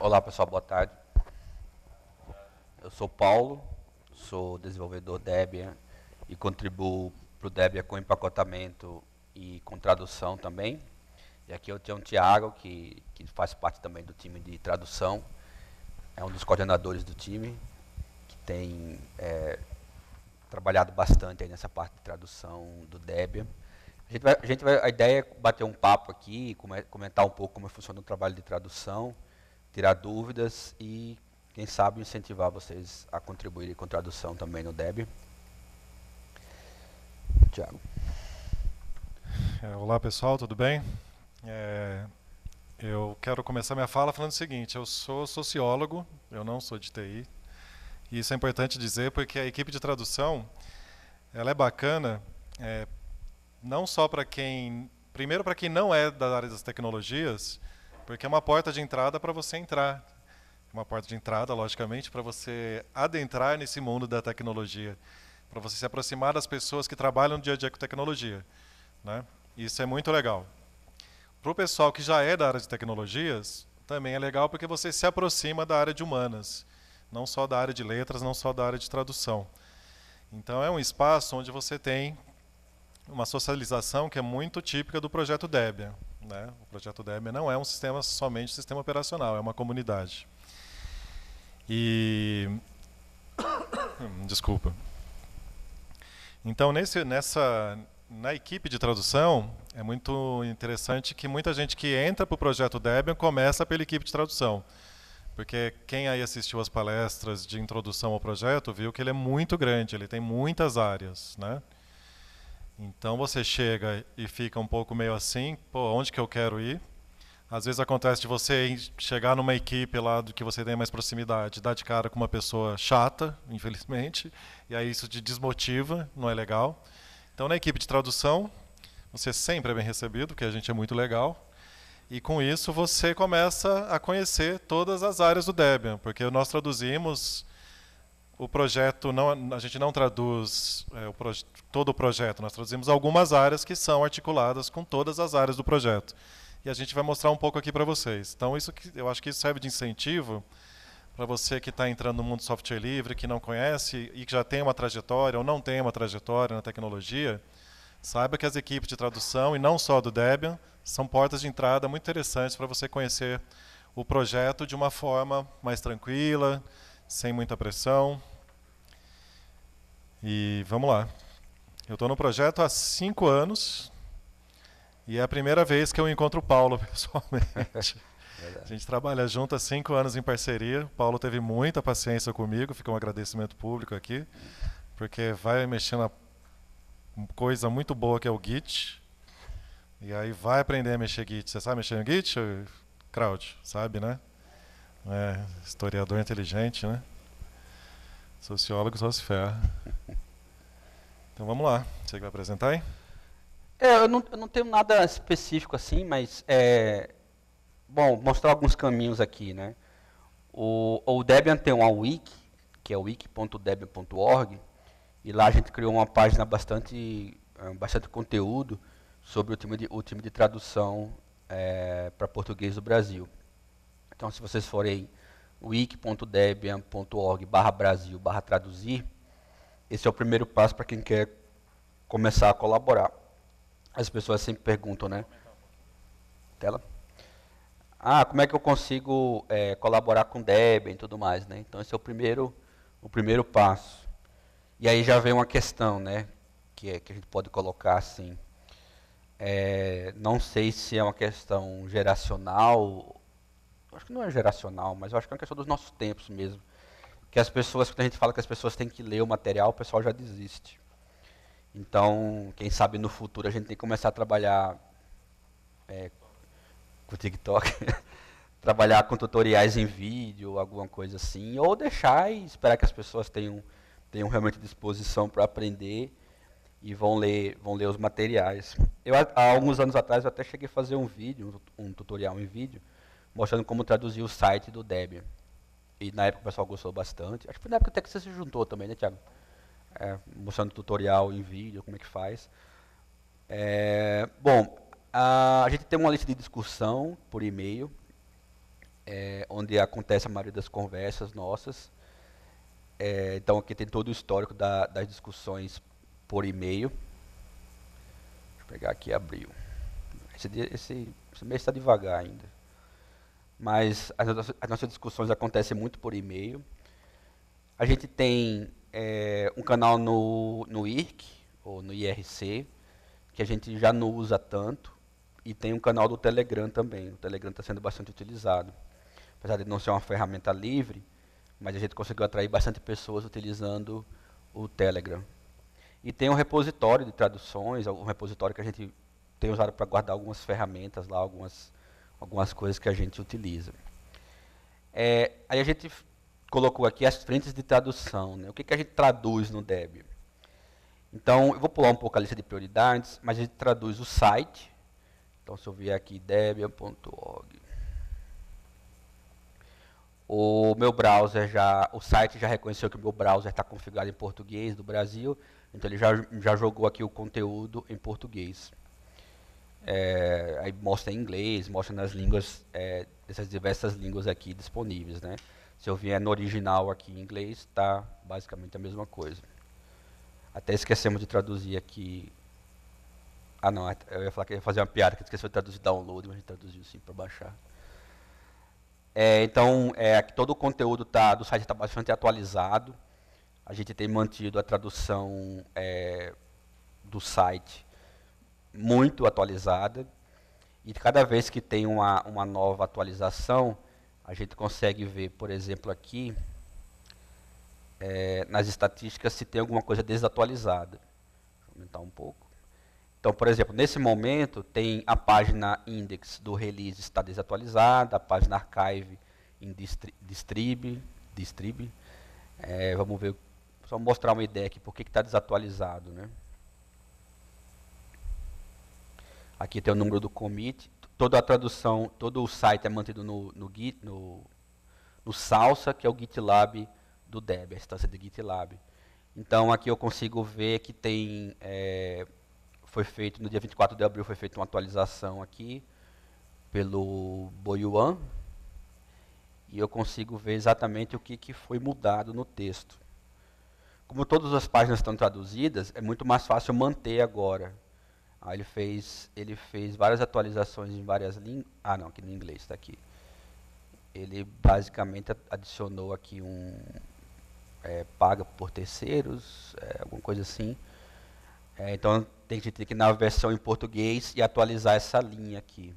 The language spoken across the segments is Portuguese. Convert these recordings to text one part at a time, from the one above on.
Olá pessoal, boa tarde. Eu sou Paulo, sou desenvolvedor Debian e contribuo para o Debian com empacotamento e com tradução também. E aqui eu tenho o Tiago, que, que faz parte também do time de tradução, é um dos coordenadores do time, que tem é, trabalhado bastante nessa parte de tradução do Debian. A gente, vai, a, gente vai, a ideia é bater um papo aqui, comentar um pouco como funciona o trabalho de tradução, tirar dúvidas e, quem sabe, incentivar vocês a contribuírem com tradução também no DEB. Tiago. É, olá, pessoal, tudo bem? É, eu quero começar minha fala falando o seguinte: eu sou sociólogo, eu não sou de TI. E isso é importante dizer porque a equipe de tradução ela é bacana, é, não só para quem. Primeiro, para quem não é da área das tecnologias, porque é uma porta de entrada para você entrar. Uma porta de entrada, logicamente, para você adentrar nesse mundo da tecnologia. Para você se aproximar das pessoas que trabalham no dia a dia com tecnologia. Né? Isso é muito legal. Para o pessoal que já é da área de tecnologias, também é legal porque você se aproxima da área de humanas, não só da área de letras, não só da área de tradução. Então é um espaço onde você tem uma socialização que é muito típica do projeto Debian. Né? O projeto Debian não é um sistema somente sistema operacional, é uma comunidade. E desculpa. Então nesse, nessa na equipe de tradução é muito interessante que muita gente que entra para o projeto Debian começa pela equipe de tradução, porque quem aí assistiu às palestras de introdução ao projeto viu que ele é muito grande, ele tem muitas áreas, né? Então você chega e fica um pouco meio assim, pô, onde que eu quero ir? Às vezes acontece de você chegar numa equipe lá do que você tem mais proximidade, dar de cara com uma pessoa chata, infelizmente, e aí isso te desmotiva, não é legal. Então na equipe de tradução, você sempre é bem recebido, porque a gente é muito legal. E com isso você começa a conhecer todas as áreas do Debian, porque nós traduzimos o projeto não, a gente não traduz é, o todo o projeto, nós traduzimos algumas áreas que são articuladas com todas as áreas do projeto. E a gente vai mostrar um pouco aqui para vocês. Então, isso que, eu acho que isso serve de incentivo para você que está entrando no mundo software livre, que não conhece e que já tem uma trajetória ou não tem uma trajetória na tecnologia, saiba que as equipes de tradução, e não só do Debian, são portas de entrada muito interessantes para você conhecer o projeto de uma forma mais tranquila, sem muita pressão. E vamos lá. Eu estou no projeto há cinco anos e é a primeira vez que eu encontro o Paulo pessoalmente. a gente trabalha junto há cinco anos em parceria. O Paulo teve muita paciência comigo, fica um agradecimento público aqui, porque vai mexendo na coisa muito boa que é o Git. E aí vai aprender a mexer Git. Você sabe mexer no Git, Crowd Sabe, né? É, historiador inteligente, né? Sociólogo só se ferra. Então vamos lá. Você que vai apresentar aí? É, eu não, eu não tenho nada específico assim, mas é, bom, mostrar alguns caminhos aqui, né? O, o Debian tem uma wiki, que é wiki.debian.org, e lá a gente criou uma página bastante, é, bastante conteúdo sobre o time de, o time de tradução é, para português do Brasil. Então, se vocês forem wiki.debian.org barra Brasil barra traduzir, esse é o primeiro passo para quem quer começar a colaborar. As pessoas sempre perguntam, né? Tela? Ah, como é que eu consigo é, colaborar com Debian e tudo mais, né? Então, esse é o primeiro, o primeiro passo. E aí já vem uma questão, né? Que, é, que a gente pode colocar assim. É, não sei se é uma questão geracional acho que não é geracional, mas eu acho que é uma questão dos nossos tempos mesmo. Que as pessoas, quando a gente fala que as pessoas têm que ler o material, o pessoal já desiste. Então, quem sabe no futuro a gente tem que começar a trabalhar é, com o TikTok, trabalhar com tutoriais em vídeo, alguma coisa assim, ou deixar e esperar que as pessoas tenham, tenham realmente disposição para aprender e vão ler, vão ler os materiais. Eu, há alguns anos atrás, eu até cheguei a fazer um vídeo, um tutorial em vídeo, mostrando como traduzir o site do Debian. E na época o pessoal gostou bastante. Acho que foi na época até que você se juntou também, né, Tiago? É, mostrando tutorial em vídeo, como é que faz. É, bom, a, a, gente tem uma lista de discussão por e-mail, é, onde acontece a maioria das conversas nossas. É, então aqui tem todo o histórico da, das discussões por e-mail. Deixa eu pegar aqui abril. Esse, esse, esse mês está devagar ainda mas as, as nossas discussões acontecem muito por e-mail. A gente tem é, um canal no, no IRC, ou no IRC, que a gente já não usa tanto, e tem um canal do Telegram também. O Telegram está sendo bastante utilizado. Apesar de não ser uma ferramenta livre, mas a gente conseguiu atrair bastante pessoas utilizando o Telegram. E tem um repositório de traduções, um repositório que a gente tem usado para guardar algumas ferramentas lá, algumas algumas coisas que a gente utiliza. É, aí a gente colocou aqui as frentes de tradução. Né? O que, que a gente traduz no Debian? Então, eu vou pular um pouco a lista de prioridades, mas a gente traduz o site. Então, se eu vier aqui, debian.org. O meu browser já, o site já reconheceu que o meu browser está configurado em português do Brasil, então ele já, já jogou aqui o conteúdo em português. É, aí mostra em inglês, mostra nas línguas, é, essas diversas línguas aqui disponíveis, né? Se eu vier no original aqui em inglês, está basicamente a mesma coisa. Até esquecemos de traduzir aqui. Ah não, eu ia falar que ia fazer uma piada que esqueceu de traduzir download, mas a gente traduziu sim para baixar. É, então, é, todo o conteúdo tá, do site está bastante atualizado. A gente tem mantido a tradução é, do site muito atualizada. E cada vez que tem uma, uma nova atualização, a gente consegue ver, por exemplo, aqui, é, nas estatísticas, se tem alguma coisa desatualizada. Vou aumentar um pouco. Então, por exemplo, nesse momento, tem a página index do release está desatualizada, a página archive em distrib, distrib. É, vamos ver, só mostrar uma ideia aqui, por que está desatualizado, né? Aqui tem o número do commit. Toda a tradução, todo o site é mantido no, no, Git, no, no Salsa, que é o GitLab do Debian, a instância de GitLab. Então aqui eu consigo ver que tem é, foi feito no dia 24 de abril foi feita uma atualização aqui pelo Boyuan e eu consigo ver exatamente o que, que foi mudado no texto. Como todas as páginas estão traduzidas, é muito mais fácil manter agora Aí ele fez, ele fez várias atualizações em várias línguas. Ah, não, aqui no inglês está aqui. Ele basicamente adicionou aqui um é, paga por terceiros, é, alguma coisa assim. É, então tem que ter que na versão em português e atualizar essa linha aqui.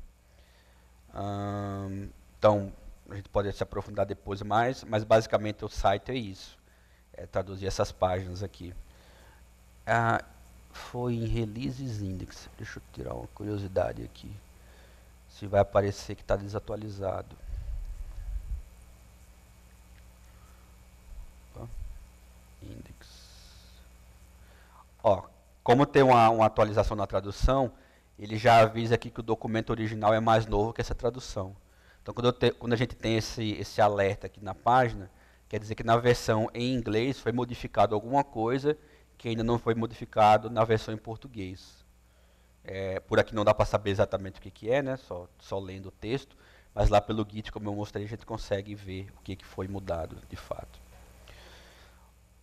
Hum, então a gente pode se aprofundar depois mais, mas basicamente o site é isso. É traduzir essas páginas aqui. Ah, foi em Releases Index. Deixa eu tirar uma curiosidade aqui. Se vai aparecer que está desatualizado. Opa. Index. Ó, como tem uma, uma atualização na tradução, ele já avisa aqui que o documento original é mais novo que essa tradução. Então, quando, te, quando a gente tem esse, esse alerta aqui na página, quer dizer que na versão em inglês foi modificado alguma coisa que ainda não foi modificado na versão em português. É, por aqui não dá para saber exatamente o que, que é, né? só, só lendo o texto, mas lá pelo Git, como eu mostrei, a gente consegue ver o que, que foi mudado de fato.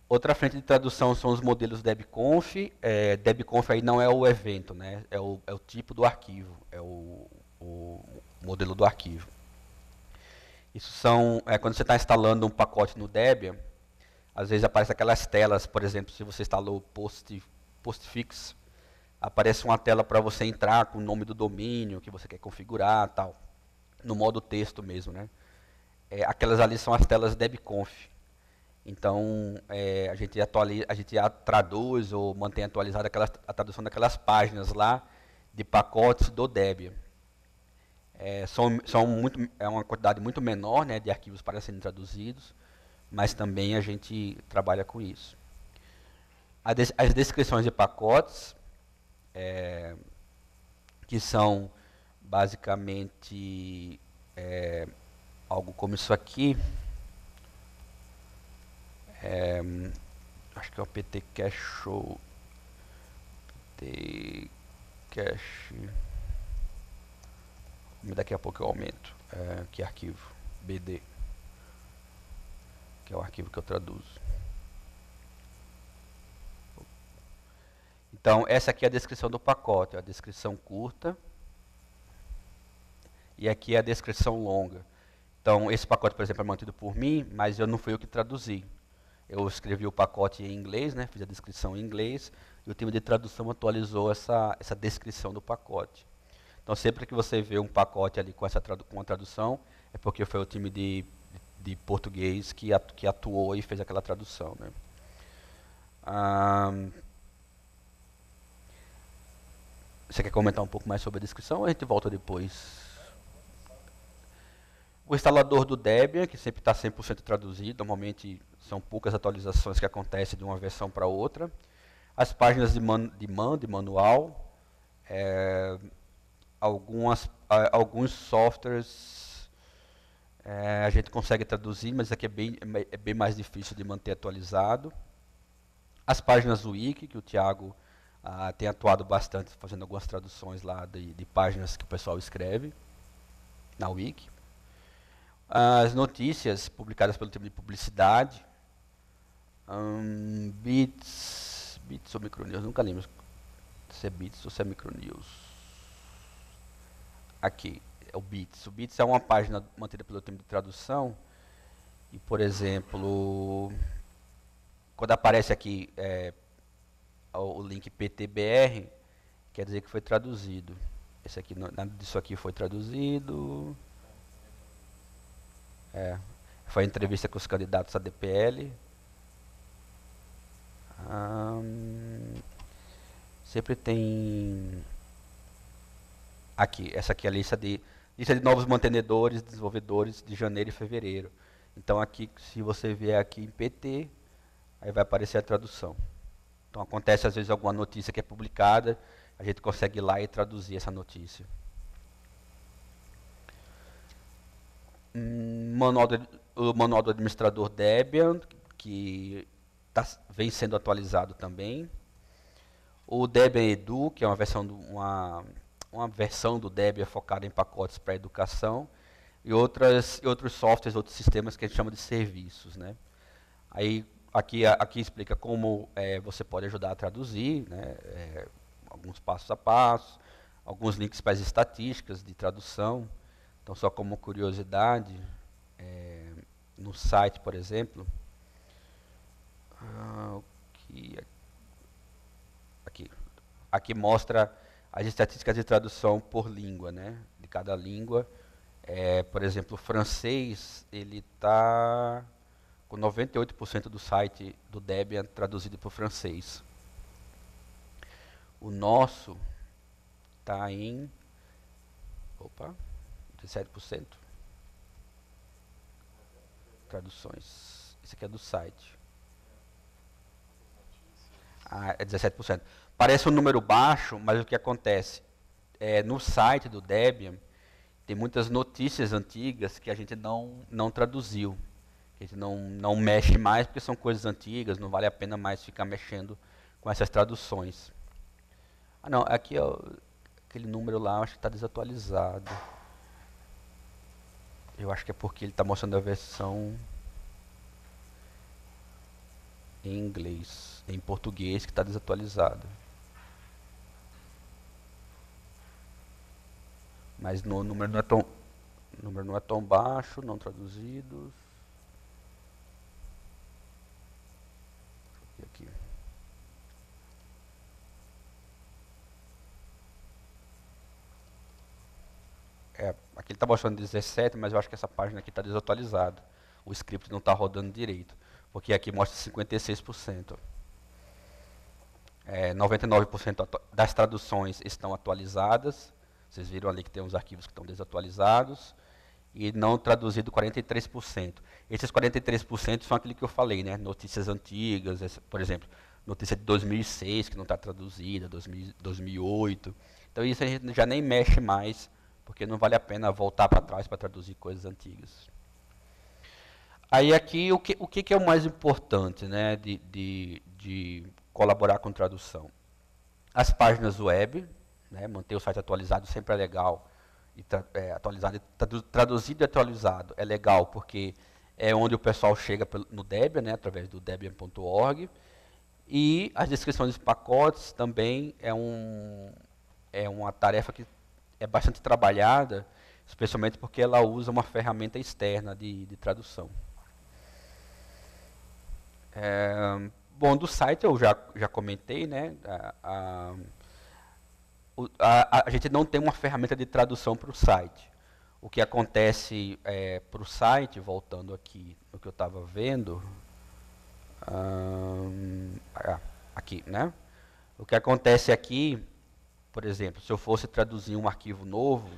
Outra frente de tradução são os modelos DebConf. É, DebConf aí não é o evento, né? é, o, é o tipo do arquivo, é o, o modelo do arquivo. Isso são é, quando você está instalando um pacote no Debian, às vezes aparecem aquelas telas, por exemplo, se você instalou o post, postfix, aparece uma tela para você entrar com o nome do domínio que você quer configurar tal. No modo texto mesmo, né? É, aquelas ali são as telas debconf. Então, é, a, gente atualiza, a gente traduz ou mantém atualizada a tradução daquelas páginas lá de pacotes do Debian. É, são, são muito, é uma quantidade muito menor né, de arquivos para serem traduzidos, mas também a gente trabalha com isso. As descrições de pacotes, é, que são basicamente é, algo como isso aqui. É, acho que é o PT Cache Show. PT Cache. Daqui a pouco eu aumento. É, que arquivo? BD que é o arquivo que eu traduzo. Então, essa aqui é a descrição do pacote, é a descrição curta. E aqui é a descrição longa. Então, esse pacote, por exemplo, é mantido por mim, mas eu não fui eu que traduzi. Eu escrevi o pacote em inglês, né, fiz a descrição em inglês, e o time de tradução atualizou essa, essa descrição do pacote. Então, sempre que você vê um pacote ali com, essa com a tradução, é porque foi o time de de português que, atu, que atuou e fez aquela tradução. Né? Ah, você quer comentar um pouco mais sobre a descrição ou a gente volta depois? O instalador do Debian, que sempre está 100% traduzido, normalmente são poucas atualizações que acontecem de uma versão para outra. As páginas de man, de, man, de manual, é, algumas, ah, alguns softwares é, a gente consegue traduzir, mas aqui é bem, é bem mais difícil de manter atualizado. As páginas do Wiki, que o Tiago ah, tem atuado bastante, fazendo algumas traduções lá de, de páginas que o pessoal escreve na Wiki. As notícias publicadas pelo time de publicidade. Um, bits, bits ou micronews, nunca lembro se é bits ou se é micronews. Aqui, é o Bits. O Bits é uma página mantida pelo time de tradução. E, por exemplo, quando aparece aqui é, o link PTBR, quer dizer que foi traduzido. Esse aqui, nada disso aqui foi traduzido. É, foi entrevista com os candidatos à DPL. Hum, sempre tem aqui, essa aqui é a lista de isso é de novos mantenedores, desenvolvedores de janeiro e fevereiro. Então aqui, se você vier aqui em PT, aí vai aparecer a tradução. Então acontece às vezes alguma notícia que é publicada, a gente consegue ir lá e traduzir essa notícia. Hum, manual do, o manual do administrador Debian, que tá, vem sendo atualizado também. O Debian Edu, que é uma versão de uma uma versão do Debian focada em pacotes para educação e outras, outros softwares, outros sistemas que a gente chama de serviços. Né? Aí, aqui, aqui explica como é, você pode ajudar a traduzir, né? É, alguns passos a passos, alguns links para as estatísticas de tradução. Então, só como curiosidade, é, no site, por exemplo, aqui, ah, é, aqui, aqui mostra as estatísticas de tradução por língua, né? De cada língua. É, por exemplo, o francês, ele está com 98% do site do Debian traduzido para o francês. O nosso está em opa, 17%. Traduções. Esse aqui é do site. Ah, é 17%. Parece um número baixo, mas o que acontece? É, no site do Debian, tem muitas notícias antigas que a gente não, não traduziu. A gente não, não mexe mais porque são coisas antigas, não vale a pena mais ficar mexendo com essas traduções. Ah, não, aqui ó, aquele número lá acho que está desatualizado. Eu acho que é porque ele está mostrando a versão em inglês, em português que está desatualizada. Mas no, o número não é tão, número não é tão baixo, não traduzidos. Aqui. É, aqui ele está mostrando 17, mas eu acho que essa página aqui está desatualizada. O script não está rodando direito, porque aqui mostra 56%. É, 99% das traduções estão atualizadas, vocês viram ali que tem uns arquivos que estão desatualizados e não traduzido 43%. Esses 43% são aquilo que eu falei, né? Notícias antigas, por exemplo, notícia de 2006 que não está traduzida, 2008. Então isso a gente já nem mexe mais, porque não vale a pena voltar para trás para traduzir coisas antigas. Aí aqui, o que, o que, é o mais importante né, de, de, de colaborar com tradução? As páginas web, né? Manter o site atualizado sempre é legal. E é, atualizado, traduzido e atualizado é legal, porque é onde o pessoal chega no Debian, né? através do debian.org. E as descrições dos pacotes também é, um, é uma tarefa que é bastante trabalhada, especialmente porque ela usa uma ferramenta externa de, de tradução. É, bom, do site eu já, já comentei, né? A, a, a, a, gente não tem uma ferramenta de tradução para o site. O que acontece é, para o site, voltando aqui no que eu estava vendo, hum, aqui, né? O que acontece aqui, por exemplo, se eu fosse traduzir um arquivo novo,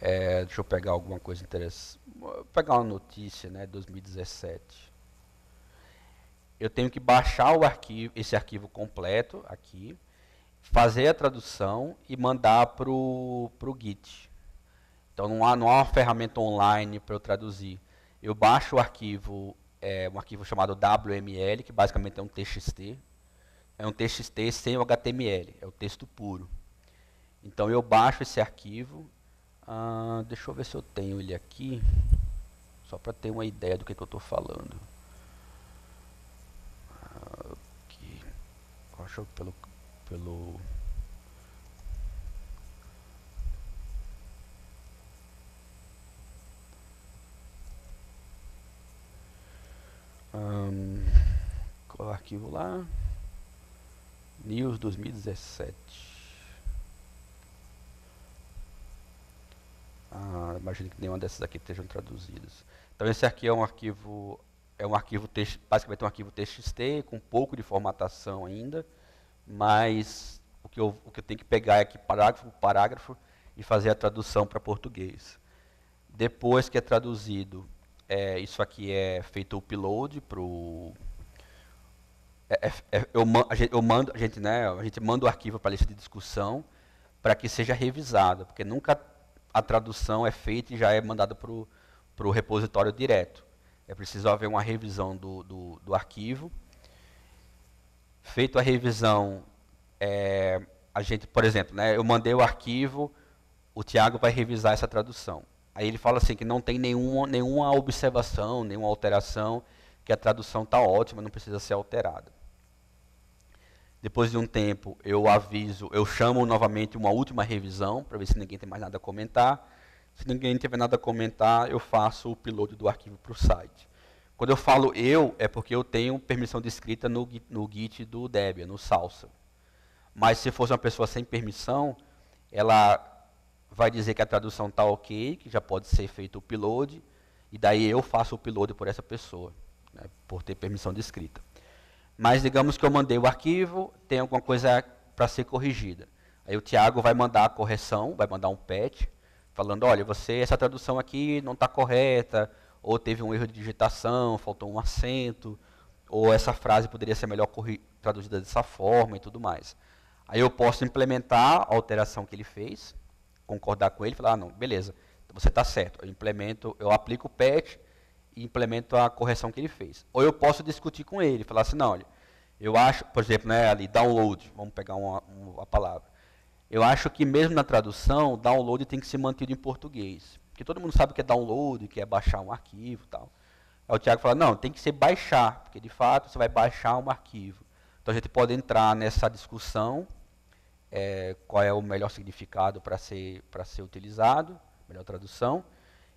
é, deixa eu pegar alguma coisa interessante, Vou pegar uma notícia, né, 2017. Eu tenho que baixar o arquivo, esse arquivo completo aqui, fazer a tradução e mandar para o Git. Então não há, não há uma ferramenta online para eu traduzir. Eu baixo o arquivo, é, um arquivo chamado WML, que basicamente é um TXT. É um TXT sem o HTML, é o texto puro. Então eu baixo esse arquivo. Ah, deixa eu ver se eu tenho ele aqui. Só para ter uma ideia do que, é que eu estou falando. Aqui. Deixa eu pelo pelo um, qual arquivo lá news 2017 ah, imagino que nenhuma dessas aqui estejam traduzidas então esse aqui é um arquivo é um arquivo text, basicamente um arquivo txt com um pouco de formatação ainda mas o que eu, o que eu tenho que pegar é aqui parágrafo por parágrafo e fazer a tradução para português. Depois que é traduzido, é, isso aqui é feito upload para o... É, é, é eu, a gente, eu mando, a gente, né, a gente manda o arquivo para a lista de discussão para que seja revisado, porque nunca a tradução é feita e já é mandada para o repositório direto. É preciso haver uma revisão do, do, do arquivo Feito a revisão, é, a gente, por exemplo, né, eu mandei o arquivo, o Tiago vai revisar essa tradução. Aí ele fala assim que não tem nenhuma, nenhuma observação, nenhuma alteração, que a tradução está ótima, não precisa ser alterada. Depois de um tempo, eu aviso, eu chamo novamente uma última revisão, para ver se ninguém tem mais nada a comentar. Se ninguém tiver nada a comentar, eu faço o upload do arquivo para o site. Quando eu falo eu, é porque eu tenho permissão de escrita no, no Git do Debian, no Salsa. Mas se fosse uma pessoa sem permissão, ela vai dizer que a tradução está ok, que já pode ser feito o upload, e daí eu faço o upload por essa pessoa, né, por ter permissão de escrita. Mas digamos que eu mandei o arquivo, tem alguma coisa para ser corrigida. Aí o Tiago vai mandar a correção, vai mandar um patch, falando, olha, você essa tradução aqui não está correta, ou teve um erro de digitação, faltou um acento, ou essa frase poderia ser melhor traduzida dessa forma e tudo mais. Aí eu posso implementar a alteração que ele fez, concordar com ele, falar, ah, não, beleza, você está certo. Eu implemento, eu aplico o patch e implemento a correção que ele fez. Ou eu posso discutir com ele, falar assim, não, olha, eu acho, por exemplo, né, ali, download, vamos pegar uma, uma, palavra. Eu acho que mesmo na tradução, download tem que ser mantido em português. Porque todo mundo sabe que é download, que é baixar um arquivo e tal. Aí o Tiago fala, não, tem que ser baixar, porque de fato você vai baixar um arquivo. Então a gente pode entrar nessa discussão, é, qual é o melhor significado para ser, ser utilizado, melhor tradução,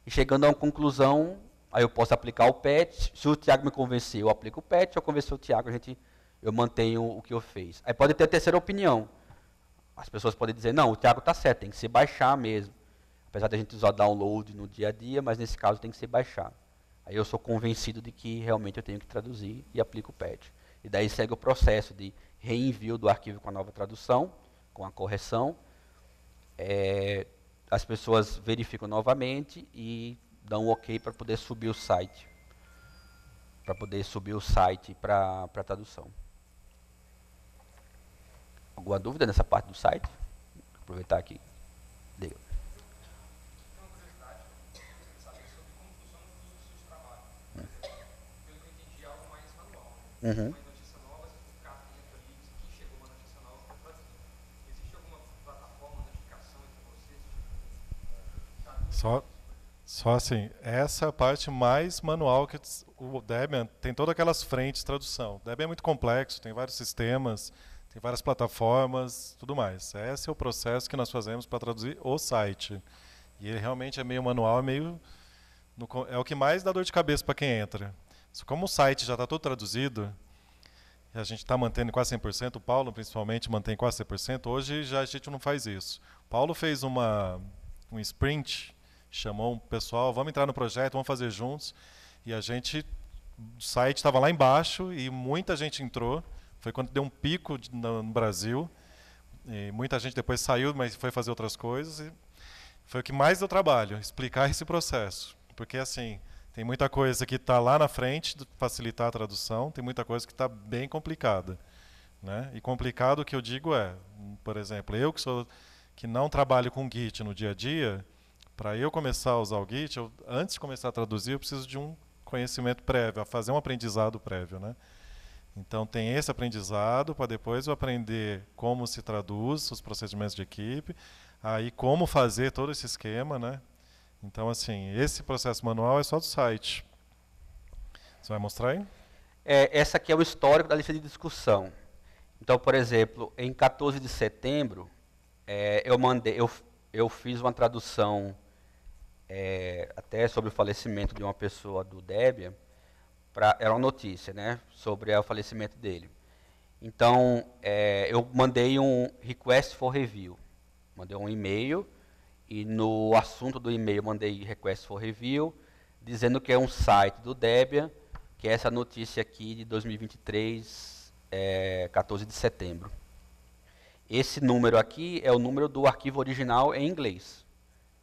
e chegando a uma conclusão, aí eu posso aplicar o patch, se o Tiago me convencer, eu aplico o patch, se eu convencer o Tiago, a gente, eu mantenho o que eu fiz. Aí pode ter a terceira opinião, as pessoas podem dizer, não, o Tiago está certo, tem que ser baixar mesmo. Apesar de a gente usar download no dia a dia, mas nesse caso tem que ser baixar. Aí eu sou convencido de que realmente eu tenho que traduzir e aplico o patch. E daí segue o processo de reenvio do arquivo com a nova tradução, com a correção. É, as pessoas verificam novamente e dão um ok para poder subir o site. Para poder subir o site para a tradução. Alguma dúvida nessa parte do site? Vou aproveitar aqui. Uhum. Só, só assim, essa é a parte mais manual que o Debian tem todas aquelas frentes de tradução. O Debian é muito complexo, tem vários sistemas, tem várias plataformas, tudo mais. Esse é o processo que nós fazemos para traduzir o site. E ele realmente é meio manual, é meio no, é o que mais dá dor de cabeça para quem entra. Como o site já está todo traduzido, a gente está mantendo quase 100%, o Paulo principalmente mantém quase 100%, hoje já a gente não faz isso. O Paulo fez uma, um sprint, chamou um pessoal, vamos entrar no projeto, vamos fazer juntos, e a gente, o site estava lá embaixo e muita gente entrou, foi quando deu um pico no, no Brasil, e muita gente depois saiu, mas foi fazer outras coisas, e foi o que mais deu trabalho, explicar esse processo, porque assim tem muita coisa que está lá na frente, facilitar a tradução, tem muita coisa que está bem complicada. Né? E complicado o que eu digo é, hum, por exemplo, eu que, sou, que não trabalho com Git no dia a dia, para eu começar a usar o Git, eu, antes de começar a traduzir, eu preciso de um conhecimento prévio, a fazer um aprendizado prévio. Né? Então tem esse aprendizado para depois eu aprender como se traduz os procedimentos de equipe, aí como fazer todo esse esquema, né? Então, assim, esse processo manual é só do site. Você vai mostrar aí? É, essa aqui é o histórico da lista de discussão. Então, por exemplo, em 14 de setembro, é, eu mandei, eu, eu fiz uma tradução é, até sobre o falecimento de uma pessoa do Debian. pra, era uma notícia, né, sobre o falecimento dele. Então, é, eu mandei um request for review, mandei um e-mail e no assunto do e-mail mandei request for review, dizendo que é um site do Debian, que é essa notícia aqui de 2023, é, 14 de setembro. Esse número aqui é o número do arquivo original em inglês.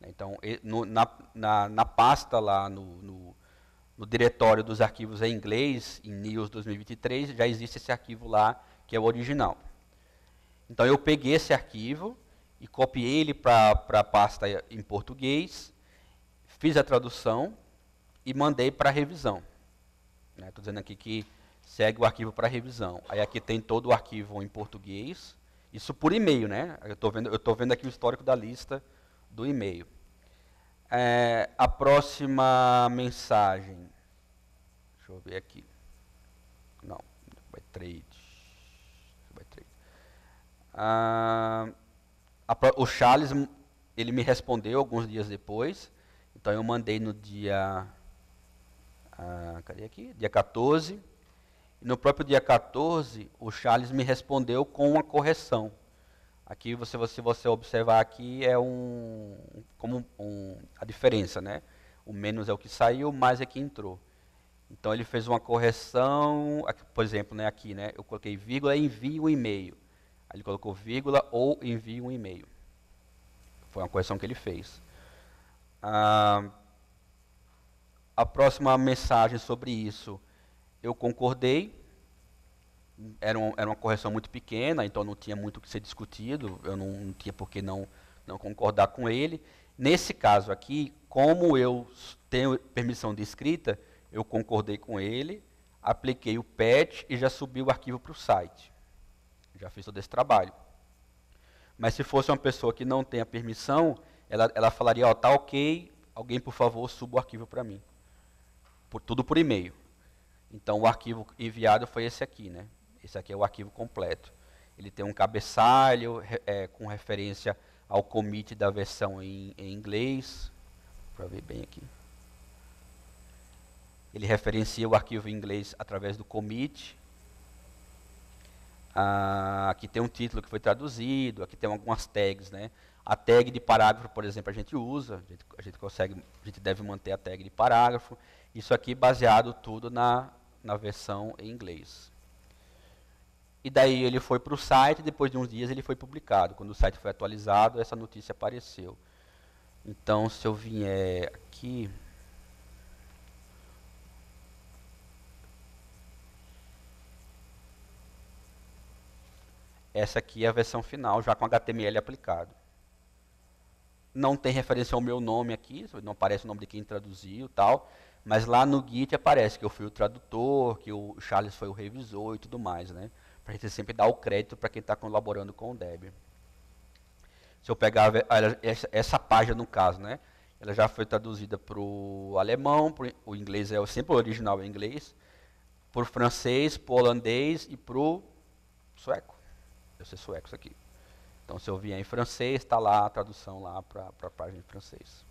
Então, no, na, na, na, pasta lá, no, no, no, diretório dos arquivos em inglês, em News 2023, já existe esse arquivo lá, que é o original. Então, eu peguei esse arquivo, e copiei ele para a pasta em português, fiz a tradução e mandei para revisão. Estou né, dizendo aqui que segue o arquivo para revisão. Aí aqui tem todo o arquivo em português, isso por e-mail, né? Eu estou vendo, eu vendo aqui o histórico da lista do e-mail. É, a próxima mensagem, deixa eu ver aqui. Não, vai trade. Vai trade. Ah, o Charles, ele me respondeu alguns dias depois. Então eu mandei no dia. Ah, cadê aqui? Dia 14. E no próprio dia 14, o Charles me respondeu com uma correção. Aqui, você, se você observar aqui, é um, como um, a diferença, né? O menos é o que saiu, mais é que entrou. Então, ele fez uma correção, por exemplo, né, aqui, né? Eu coloquei vírgula e envio o um e-mail. Ele colocou vírgula ou envie um e-mail. Foi uma correção que ele fez. Ah, a próxima mensagem sobre isso, eu concordei. Era, um, era uma correção muito pequena, então não tinha muito o que ser discutido. Eu não, não tinha por que não, não concordar com ele. Nesse caso aqui, como eu tenho permissão de escrita, eu concordei com ele, apliquei o patch e já subi o arquivo para o site já fiz todo esse trabalho. Mas se fosse uma pessoa que não tem a permissão, ela, ela falaria, ó, oh, tá ok, alguém por favor suba o arquivo para mim. Por, tudo por e-mail. Então o arquivo enviado foi esse aqui, né? Esse aqui é o arquivo completo. Ele tem um cabeçalho é, com referência ao commit da versão em, em inglês. Para ver bem aqui. Ele referencia o arquivo em inglês através do commit. Ah, aqui tem um título que foi traduzido, aqui tem algumas tags, né? A tag de parágrafo, por exemplo, a gente usa, a gente, a gente, consegue, a gente deve manter a tag de parágrafo. Isso aqui baseado tudo na, na versão em inglês. E daí ele foi para o site, depois de uns dias ele foi publicado. Quando o site foi atualizado, essa notícia apareceu. Então, se eu vier aqui, Essa aqui é a versão final, já com HTML aplicado. Não tem referência ao meu nome aqui, não aparece o nome de quem traduziu tal, mas lá no Git aparece que eu fui o tradutor, que o Charles foi o revisor e tudo mais, né? Para a gente sempre dar o crédito para quem está colaborando com o Debian. Se eu pegar essa, essa página, no caso, né? ela já foi traduzida para o alemão, pro, o inglês é sempre o original em é inglês, para o francês, o holandês e para o sueco eu ser sueco isso aqui. Então, se eu vier em francês, está lá a tradução lá para a página em francês.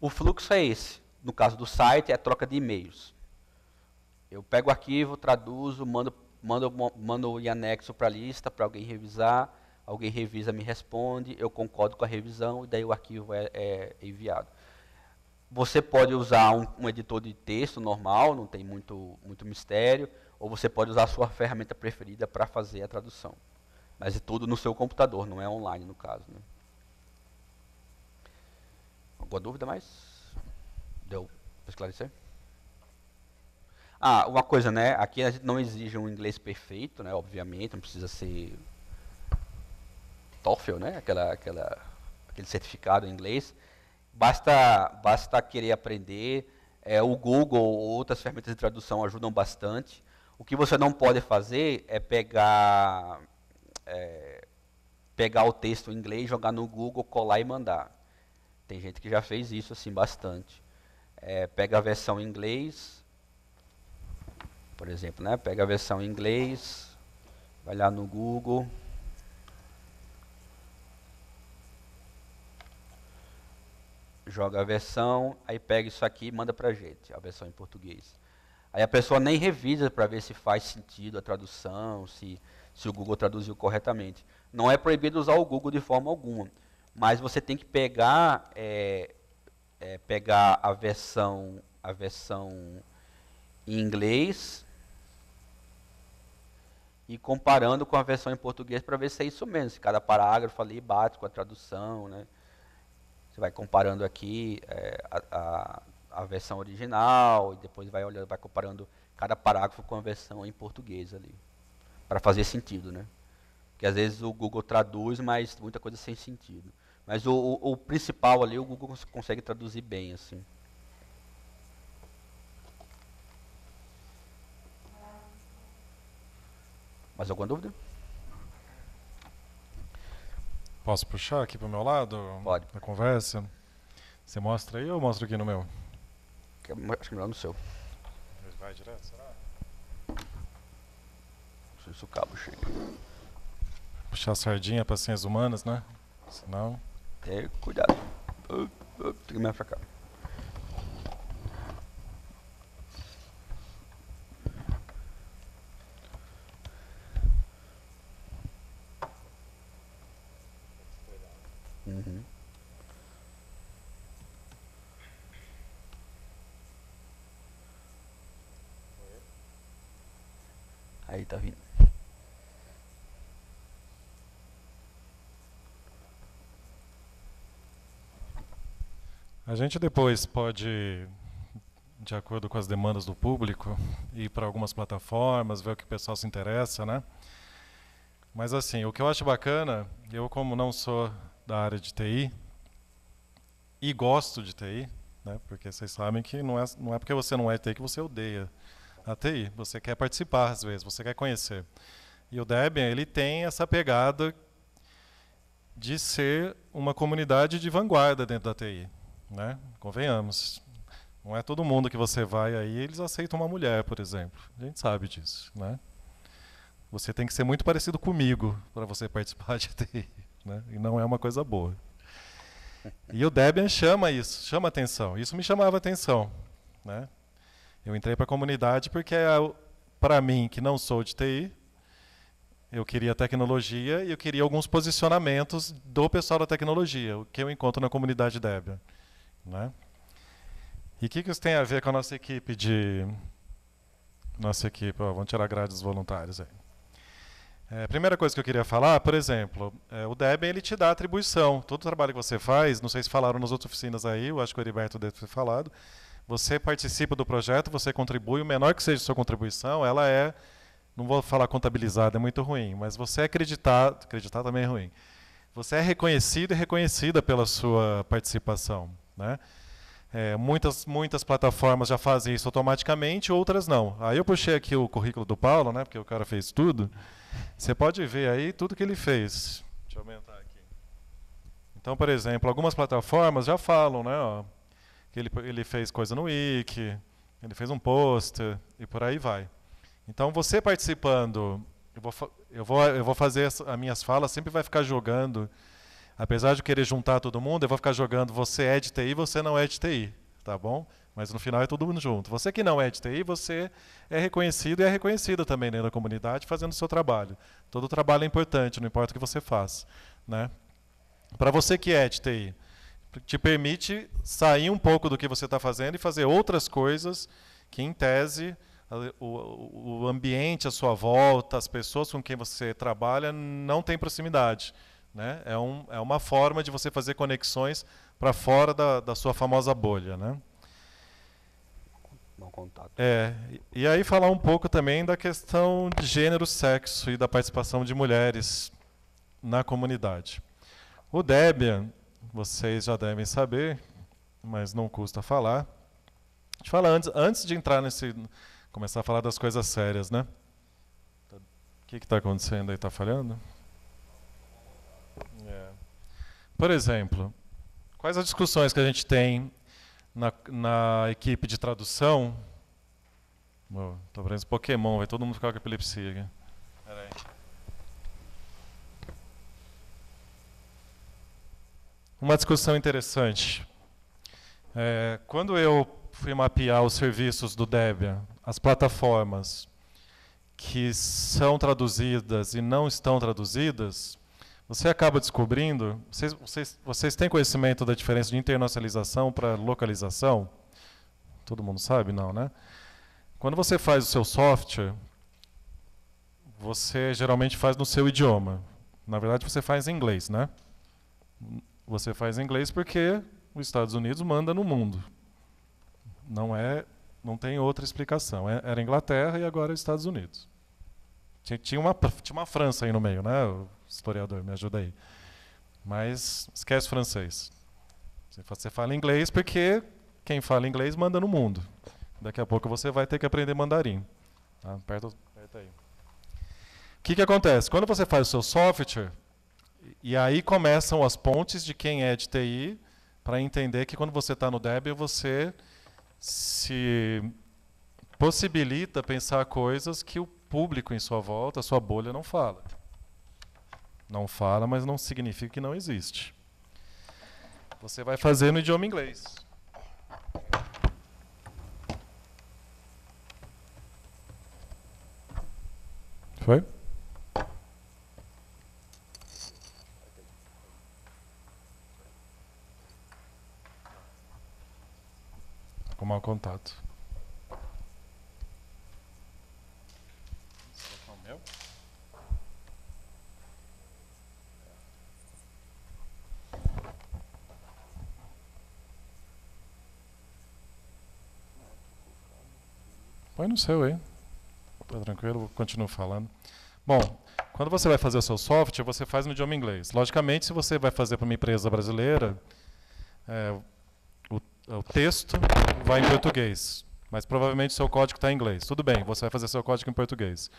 O fluxo é esse. No caso do site, é a troca de e-mails. Eu pego o arquivo, traduzo, mando, mando, mando em anexo para a lista, para alguém revisar. Alguém revisa, me responde, eu concordo com a revisão e daí o arquivo é, é enviado. Você pode usar um, um editor de texto normal, não tem muito, muito mistério ou você pode usar a sua ferramenta preferida para fazer a tradução. Mas é tudo no seu computador, não é online no caso. Né? Alguma dúvida mais? Deu para esclarecer? Ah, uma coisa, né? Aqui a gente não exige um inglês perfeito, né? Obviamente, não precisa ser TOEFL, né? Aquela, aquela, aquele certificado em inglês. Basta, basta querer aprender. É, o Google ou outras ferramentas de tradução ajudam bastante. O que você não pode fazer é pegar, é, pegar o texto em inglês, jogar no Google, colar e mandar. Tem gente que já fez isso assim bastante. É, pega a versão em inglês, por exemplo, né? Pega a versão em inglês, vai lá no Google. Joga a versão, aí pega isso aqui e manda pra gente, a versão em português. Aí a pessoa nem revisa para ver se faz sentido a tradução, se, se o Google traduziu corretamente. Não é proibido usar o Google de forma alguma, mas você tem que pegar, é, é, pegar a versão a versão em inglês e comparando com a versão em português para ver se é isso mesmo, se cada parágrafo ali bate com a tradução, né? Você vai comparando aqui é, a, a a versão original e depois vai olhando, vai comparando cada parágrafo com a versão em português ali, para fazer sentido, né? Porque às vezes o Google traduz, mas muita coisa sem sentido. Mas o, o, o principal ali o Google consegue traduzir bem assim. Mais alguma dúvida? Posso puxar aqui para o meu lado? Pode. Na conversa? Você mostra aí ou eu mostro aqui no meu? que é, acho que é melhor no seu. Ele vai direto, será? Não sei se o cabo chega. Puxar a sardinha para ciências humanas, né? Senão. Tem é, cuidado. Tem que me pra cá. A gente depois pode, de acordo com as demandas do público, ir para algumas plataformas, ver o que o pessoal se interessa, né? Mas assim, o que eu acho bacana, eu como não sou da área de TI e gosto de TI, né? Porque vocês sabem que não é não é porque você não é TI que você odeia a TI, você quer participar às vezes, você quer conhecer. E o Debian, ele tem essa pegada de ser uma comunidade de vanguarda dentro da TI né? Convenhamos. Não é todo mundo que você vai aí, eles aceitam uma mulher, por exemplo. A gente sabe disso, né? Você tem que ser muito parecido comigo para você participar de TI, né? E não é uma coisa boa. E o Debian chama isso, chama atenção. Isso me chamava atenção, né? Eu entrei para a comunidade porque é para mim que não sou de TI, eu queria tecnologia e eu queria alguns posicionamentos do pessoal da tecnologia, o que eu encontro na comunidade Debian. Né? E o que, que isso tem a ver com a nossa equipe de. Nossa equipe, vamos tirar a grade dos voluntários aí. É, primeira coisa que eu queria falar, por exemplo, é, o Debian ele te dá atribuição. Todo o trabalho que você faz, não sei se falaram nas outras oficinas aí, eu acho que o Heriberto deve ter falado, você participa do projeto, você contribui, o menor que seja a sua contribuição, ela é, não vou falar contabilizada, é muito ruim, mas você é acreditado, acreditar também é ruim, você é reconhecido e reconhecida pela sua participação. Né? É, muitas, muitas plataformas já fazem isso automaticamente, outras não. Aí eu puxei aqui o currículo do Paulo, né, porque o cara fez tudo. Você pode ver aí tudo que ele fez. Deixa eu aumentar aqui. Então, por exemplo, algumas plataformas já falam né, ó, que ele, ele fez coisa no Wiki, ele fez um post e por aí vai. Então, você participando, eu vou, eu vou, eu vou fazer as, as minhas falas, sempre vai ficar jogando Apesar de querer juntar todo mundo, eu vou ficar jogando você é de TI, você não é de TI, tá bom? Mas no final é todo mundo junto. Você que não é de TI, você é reconhecido e é reconhecida também né, na comunidade fazendo o seu trabalho. Todo trabalho é importante, não importa o que você faz. Né? Para você que é de TI, te permite sair um pouco do que você está fazendo e fazer outras coisas que, em tese, o, o ambiente à sua volta, as pessoas com quem você trabalha, não tem proximidade. Né? É, um, é uma forma de você fazer conexões para fora da, da sua famosa bolha. Né? Bom contato. É, e, e aí falar um pouco também da questão de gênero, sexo e da participação de mulheres na comunidade. O Debian, vocês já devem saber, mas não custa falar. Te gente fala antes, antes de entrar nesse. começar a falar das coisas sérias, né? O que está acontecendo aí? Está falhando? Por exemplo, quais as discussões que a gente tem na, na equipe de tradução? Estou vendo Pokémon, vai todo mundo ficar com epilepsia aqui. Peraí. Uma discussão interessante. É, quando eu fui mapear os serviços do Debian, as plataformas que são traduzidas e não estão traduzidas, você acaba descobrindo. Vocês, vocês, vocês têm conhecimento da diferença de internacionalização para localização? Todo mundo sabe, não, né? Quando você faz o seu software, você geralmente faz no seu idioma. Na verdade, você faz em inglês, né? Você faz em inglês porque os Estados Unidos manda no mundo. Não é, não tem outra explicação. É, era Inglaterra e agora é Estados Unidos. Tinha uma, tinha uma França aí no meio, né? historiador, me ajuda aí. Mas esquece francês. Você fala inglês porque quem fala inglês manda no mundo. Daqui a pouco você vai ter que aprender mandarim. Tá? Aperta, aí. O que, que acontece? Quando você faz o seu software, e aí começam as pontes de quem é de TI para entender que quando você está no Debian, você se possibilita pensar coisas que o público em sua volta, a sua bolha, não fala. Não fala, mas não significa que não existe. Você vai fazer no idioma inglês. Foi? Arrumar o contato. Põe no seu aí. Tá tranquilo, continuo falando. Bom, quando você vai fazer o seu software, você faz no idioma inglês. Logicamente, se você vai fazer para uma empresa brasileira, é, o, o, texto vai em português, mas provavelmente seu código está em inglês. Tudo bem, você vai fazer seu código em português.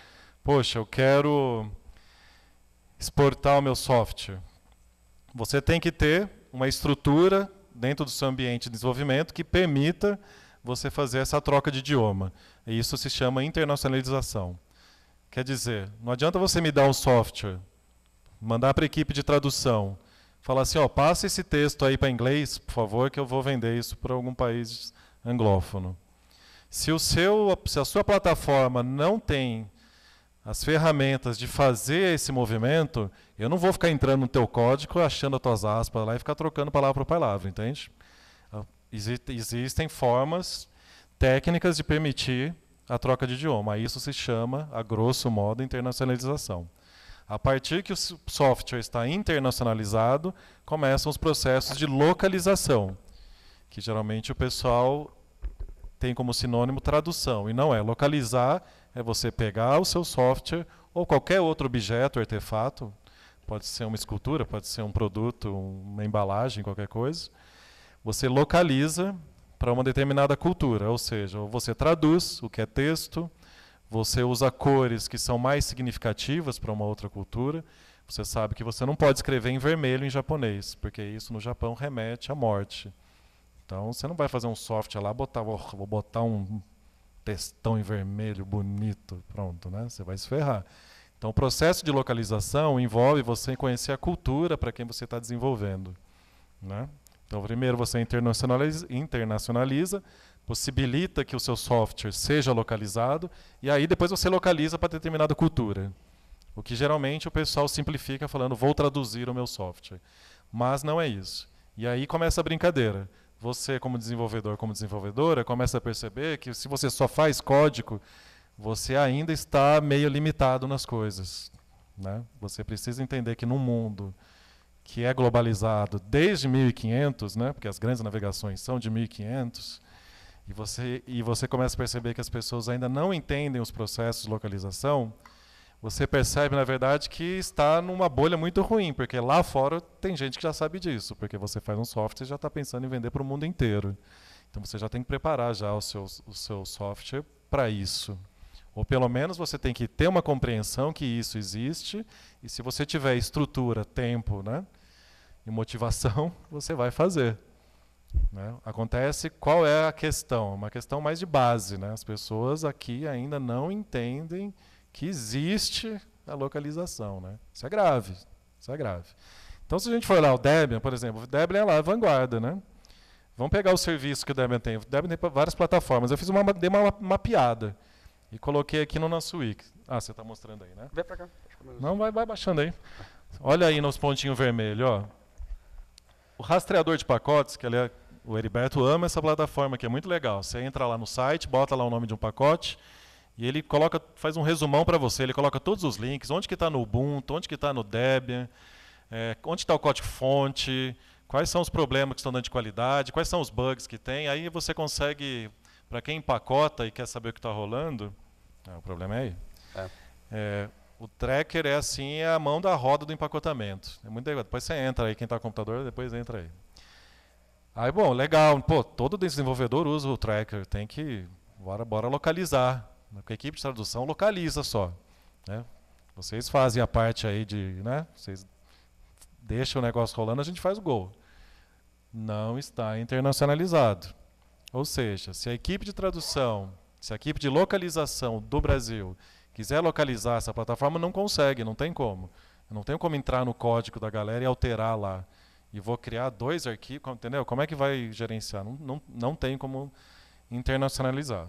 Poxa, eu quero exportar o meu software. Você tem que ter uma estrutura dentro do seu ambiente de desenvolvimento que permita você fazer essa troca de idioma. E isso se chama internacionalização. Quer dizer, não adianta você me dar um software, mandar para a equipe de tradução, falar assim, ó, passa esse texto aí para inglês, por favor, que eu vou vender isso para algum país anglófono. Se, o seu, se a sua plataforma não tem as ferramentas de fazer esse movimento, eu não vou ficar entrando no teu código, achando as tuas aspas lá e ficar trocando palavra por palavra, entende? Ah, existem formas técnicas de permitir a troca de idioma. Isso se chama, a grosso modo, internacionalização. A partir que o software está internacionalizado, começam os processos de localização, que geralmente o pessoal tem como sinônimo tradução, e não é. Localizar é você pegar o seu software ou qualquer outro objeto, artefato, pode ser uma escultura, pode ser um produto, uma embalagem, qualquer coisa. Você localiza para uma determinada cultura, ou seja, você traduz o que é texto, você usa cores que são mais significativas para uma outra cultura. Você sabe que você não pode escrever em vermelho em japonês, porque isso no Japão remete à morte. Então você não vai fazer um software lá, botar, oh, vou botar um textão em vermelho bonito, pronto, né? Você vai se ferrar. Então o processo de localização envolve você conhecer a cultura para quem você está desenvolvendo, né? Então, primeiro você internacionaliza, internacionaliza possibilita que o seu software seja localizado e aí depois você localiza para determinada cultura. O que geralmente o pessoal simplifica falando vou traduzir o meu software, mas não é isso. E aí começa a brincadeira. Você como desenvolvedor, como desenvolvedora, começa a perceber que se você só faz código, você ainda está meio limitado nas coisas, né? Você precisa entender que no mundo que é globalizado desde 1500, né, porque as grandes navegações são de 1500, e você, e você começa a perceber que as pessoas ainda não entendem os processos de localização, você percebe, na verdade, que está numa bolha muito ruim, porque lá fora tem gente que já sabe disso, porque você faz um software e já está pensando em vender para o mundo inteiro. Então você já tem que preparar já o seu, o seu software para isso. Ou pelo menos você tem que ter uma compreensão que isso existe, e se você tiver estrutura, tempo né, e motivação, você vai fazer. Né? Acontece qual é a questão? Uma questão mais de base. Né? As pessoas aqui ainda não entendem que existe a localização. Né? Isso é grave. Isso é grave. Então, se a gente for lá o Debian, por exemplo, o Debian é lá a vanguarda. Né? Vamos pegar o serviço que o Debian tem. O Debian tem várias plataformas. Eu fiz uma, dei uma mapeada. Uma e coloquei aqui no nosso wiki. Ah, você está mostrando aí, né? Vem para cá. Não, vai, vai baixando aí. Olha aí nos pontinhos vermelhos, ó. O rastreador de pacotes, que aliás, é, o Heriberto ama essa plataforma, que é muito legal. Você entra lá no site, bota lá o nome de um pacote, e ele coloca, faz um resumão para você. Ele coloca todos os links, onde que está no Ubuntu, onde que está no Debian, é, onde está o código-fonte, quais são os problemas que estão dando de qualidade, quais são os bugs que tem. Aí você consegue para quem empacota e quer saber o que está rolando, é o problema é aí. É. É, o tracker é assim, é a mão da roda do empacotamento. É muito legal. Depois você entra aí, quem está no computador, depois entra aí. Aí, bom, legal. Pô, todo desenvolvedor usa o tracker. Tem que, bora, bora localizar. A equipe de tradução localiza só. Né? Vocês fazem a parte aí de, né? Vocês deixam o negócio rolando, a gente faz o gol. Não está internacionalizado. Ou seja, se a equipe de tradução, se a equipe de localização do Brasil quiser localizar essa plataforma, não consegue, não tem como. Eu não tenho como entrar no código da galera e alterar lá. E vou criar dois arquivos, entendeu? Como é que vai gerenciar? Não, não, não tem como internacionalizar.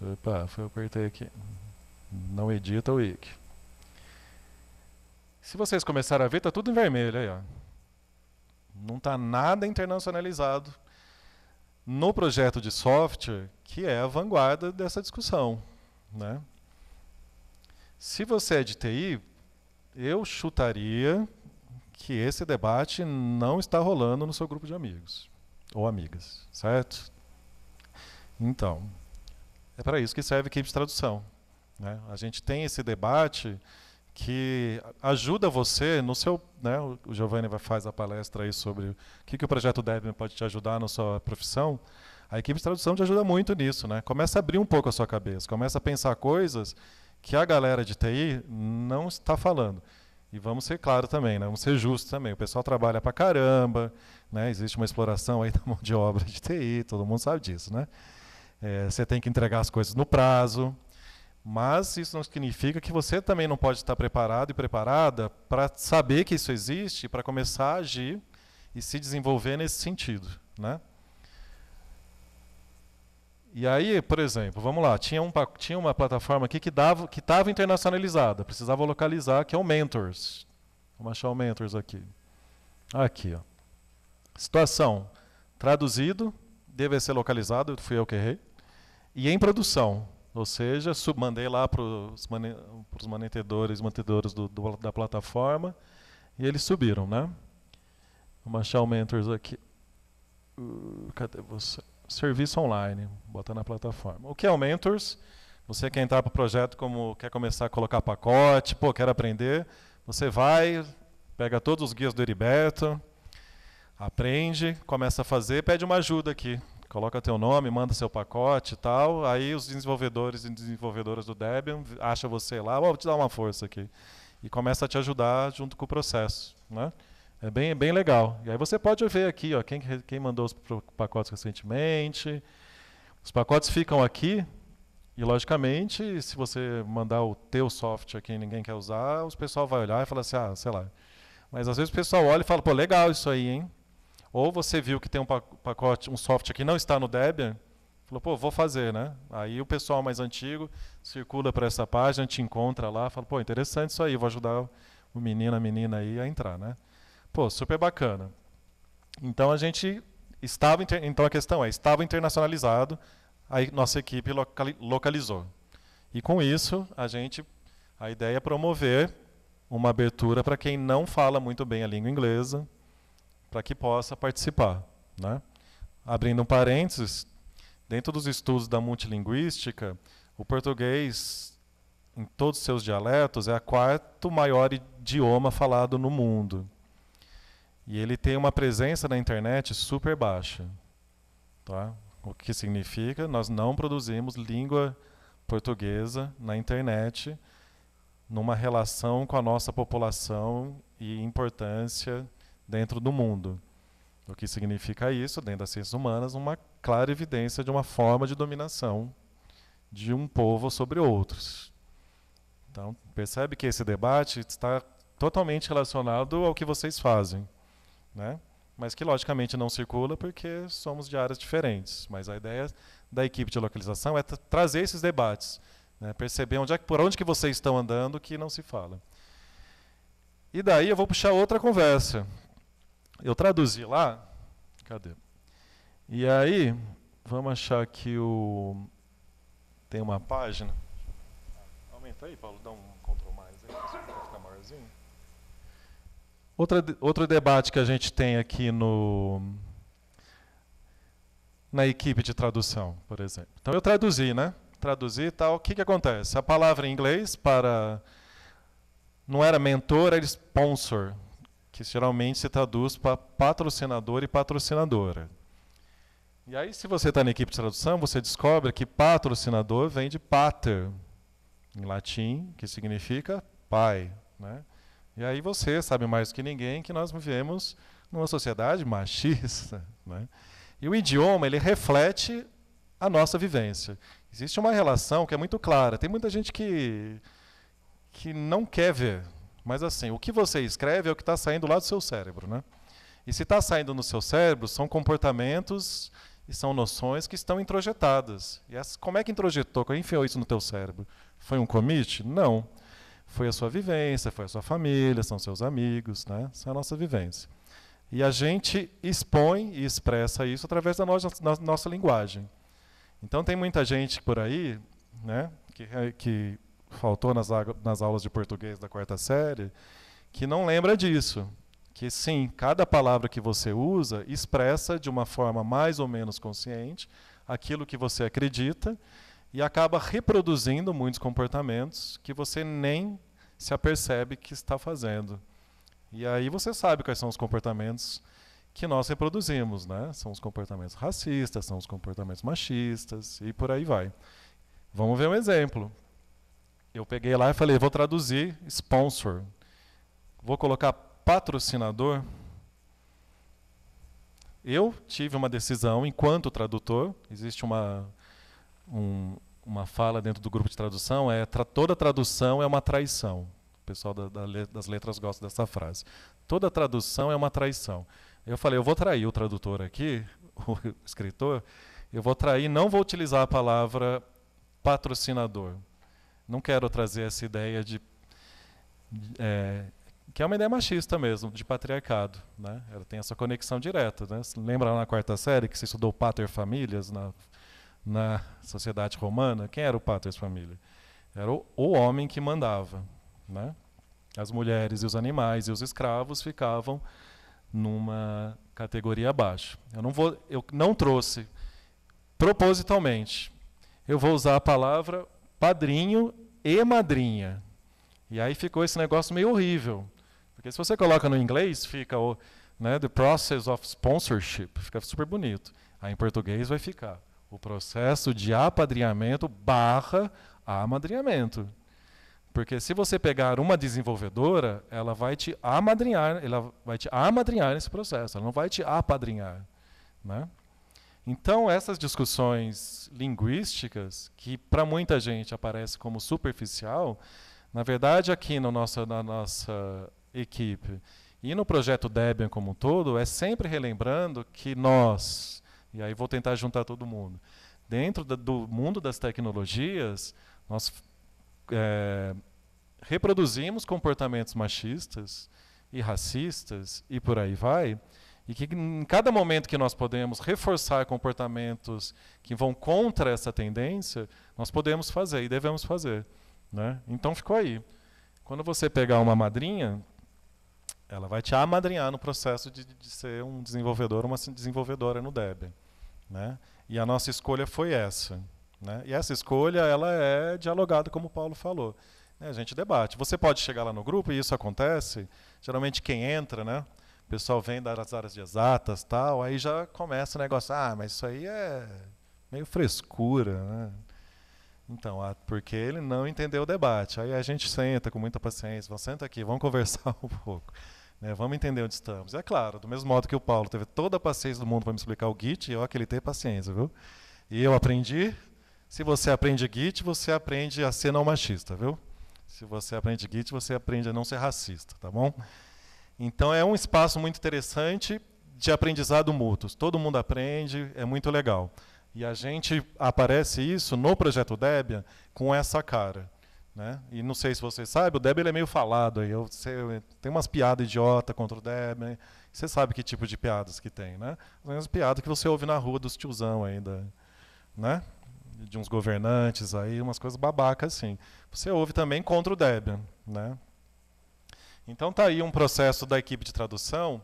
Opa, foi eu apertei aqui. Não edita o wiki. Se vocês começaram a ver, está tudo em vermelho aí. Ó. Não está nada internacionalizado no projeto de software que é a vanguarda dessa discussão. Né? Se você é de TI, eu chutaria que esse debate não está rolando no seu grupo de amigos ou amigas, certo? Então, é para isso que serve a equipe de tradução. Né? A gente tem esse debate que ajuda você no seu, né, o Giovanni vai faz a palestra aí sobre o que, que o projeto Debian pode te ajudar na sua profissão. A equipe de tradução te ajuda muito nisso, né? Começa a abrir um pouco a sua cabeça, começa a pensar coisas que a galera de TI não está falando. E vamos ser claro também, né? vamos ser justos também. O pessoal trabalha para caramba, né? existe uma exploração aí da mão de obra de TI, todo mundo sabe disso, né? É, você tem que entregar as coisas no prazo, mas isso não significa que você também não pode estar preparado e preparada para saber que isso existe, para começar a agir e se desenvolver nesse sentido, né? E aí, por exemplo, vamos lá, tinha, um, tinha uma plataforma aqui que que estava internacionalizada, precisava localizar, que é o Mentors. Vamos achar o Mentors aqui. Aqui, ó. Situação, traduzido, deve ser localizado, fui eu que errei, e em produção. Ou seja, mandei lá para os mane e mantedores do, do, da plataforma e eles subiram, né? Vamos achar o Mentors aqui. Uh, cadê você? Serviço online, bota na plataforma. O que é o Mentors? Você quer entrar para o projeto como quer começar a colocar pacote, pô, quer aprender, você vai, pega todos os guias do Heriberto, aprende, começa a fazer, pede uma ajuda aqui coloca teu nome, manda seu pacote e tal. Aí os desenvolvedores e desenvolvedoras do Debian acham você lá, oh, vou te dar uma força aqui. E começa a te ajudar junto com o processo. Né? É bem, bem legal. E aí você pode ver aqui ó, quem, quem mandou os pacotes recentemente. Os pacotes ficam aqui, e logicamente, se você mandar o teu software aqui e ninguém quer usar, o pessoal vai olhar e falar assim, ah, sei lá. Mas às vezes o pessoal olha e fala, pô, legal isso aí, hein? Ou você viu que tem um pacote, um software que não está no Debian, falou, pô, vou fazer, né? Aí o pessoal mais antigo circula para essa página, te encontra lá, fala, pô, interessante isso aí, vou ajudar o menino, a menina aí a entrar, né? Pô, super bacana. Então a gente estava, então a questão é, estava internacionalizado, a nossa equipe localizou. E com isso, a gente, a ideia é promover uma abertura para quem não fala muito bem a língua inglesa, para que possa participar. Né? Abrindo um parênteses, dentro dos estudos da multilinguística, o português, em todos os seus dialetos, é o quarto maior idioma falado no mundo. E ele tem uma presença na internet super baixa. Tá? O que significa nós não produzimos língua portuguesa na internet numa relação com a nossa população e importância dentro do mundo. O que significa isso, dentro das ciências humanas, uma clara evidência de uma forma de dominação de um povo sobre outros. Então, percebe que esse debate está totalmente relacionado ao que vocês fazem, né? mas que logicamente não circula porque somos de áreas diferentes. Mas a ideia da equipe de localização é trazer esses debates, né? perceber onde é, por onde que vocês estão andando que não se fala. E daí eu vou puxar outra conversa, eu traduzi lá. Cadê? E aí, vamos achar que o. Tem uma página. Aumenta aí, Paulo, dá um Ctrl mais aí, para ficar maiorzinho. Outra, outro debate que a gente tem aqui no, na equipe de tradução, por exemplo. Então eu traduzi, né? Traduzi e tal. O que, que acontece? A palavra em inglês para. Não era mentor, era sponsor que geralmente se traduz para patrocinador e patrocinadora. E aí, se você está na equipe de tradução, você descobre que patrocinador vem de pater, em latim, que significa pai. Né? E aí você sabe mais que ninguém que nós vivemos numa sociedade machista. Né? E o idioma, ele reflete a nossa vivência. Existe uma relação que é muito clara. Tem muita gente que, que não quer ver mas assim, o que você escreve é o que está saindo lá do seu cérebro, né? E se está saindo no seu cérebro, são comportamentos e são noções que estão introjetadas. E as, como é que introjetou? Quem enfiou isso no teu cérebro? Foi um commit? Não. Foi a sua vivência, foi a sua família, são seus amigos, né? São é a nossa vivência. E a gente expõe e expressa isso através da nossa, nossa linguagem. Então tem muita gente por aí, né, que, que faltou nas, nas aulas de português da quarta série, que não lembra disso. Que sim, cada palavra que você usa expressa de uma forma mais ou menos consciente aquilo que você acredita e acaba reproduzindo muitos comportamentos que você nem se apercebe que está fazendo. E aí você sabe quais são os comportamentos que nós reproduzimos, né? São os comportamentos racistas, são os comportamentos machistas e por aí vai. Vamos ver um exemplo. Eu peguei lá e falei, vou traduzir sponsor. Vou colocar patrocinador. Eu tive uma decisão enquanto tradutor, existe uma, um, uma fala dentro do grupo de tradução, é tra toda tradução é uma traição. O pessoal da, da das letras gosta dessa frase. Toda tradução é uma traição. Eu falei, eu vou trair o tradutor aqui, o escritor, eu vou trair, não vou utilizar a palavra patrocinador. Não quero trazer essa ideia de. É, que é uma ideia machista mesmo, de patriarcado. Né? Ela tem essa conexão direta. Né? Lembra na quarta série que se estudou Pater Famílias na, na sociedade romana? Quem era o Pater Família? Era o, o homem que mandava. Né? As mulheres e os animais e os escravos ficavam numa categoria abaixo. Eu não vou, eu não trouxe propositalmente. Eu vou usar a palavra padrinho e madrinha. E aí ficou esse negócio meio horrível. Porque se você coloca no inglês, fica o né, The Process of Sponsorship, fica super bonito. Aí em português vai ficar o processo de apadrinhamento barra amadrinhamento. Porque se você pegar uma desenvolvedora, ela vai te amadrinhar, ela vai te amadrinhar nesse processo, ela não vai te apadrinhar. Né? Então, essas discussões linguísticas, que para muita gente aparece como superficial, na verdade, aqui no nosso, na nossa equipe e no projeto Debian como um todo, é sempre relembrando que nós, e aí vou tentar juntar todo mundo, dentro do mundo das tecnologias, nós é, reproduzimos comportamentos machistas e racistas e por aí vai, e que em cada momento que nós podemos reforçar comportamentos que vão contra essa tendência, nós podemos fazer e devemos fazer. Né? Então ficou aí. Quando você pegar uma madrinha, ela vai te amadrinhar no processo de, de ser um desenvolvedor, uma desenvolvedora no Debian. Né? E a nossa escolha foi essa. Né? E essa escolha ela é dialogada, como o Paulo falou. É, a gente debate. Você pode chegar lá no grupo, e isso acontece. Geralmente quem entra, né? pessoal vem das áreas de exatas tal, aí já começa o negócio, ah, mas isso aí é meio frescura, né? Então, porque ele não entendeu o debate. Aí a gente senta com muita paciência, vamos senta aqui, vamos conversar um pouco. Né, vamos entender onde estamos. E é claro, do mesmo modo que o Paulo teve toda a paciência do mundo para me explicar o Git, eu aquele ter paciência, viu? E eu aprendi. Se você aprende Git, você aprende a ser não machista, viu? Se você aprende Git, você aprende a não ser racista, tá bom? Então é um espaço muito interessante de aprendizado mútuo. Todo mundo aprende, é muito legal. E a gente aparece isso no projeto Debian com essa cara. Né? E não sei se você sabe, o Debian é meio falado. Aí eu, tem umas piadas idiota contra o Debian. Você sabe que tipo de piadas que tem, né? As piadas que você ouve na rua dos tiozão ainda, né? De uns governantes aí, umas coisas babacas assim. Você ouve também contra o Debian, né? Então está aí um processo da equipe de tradução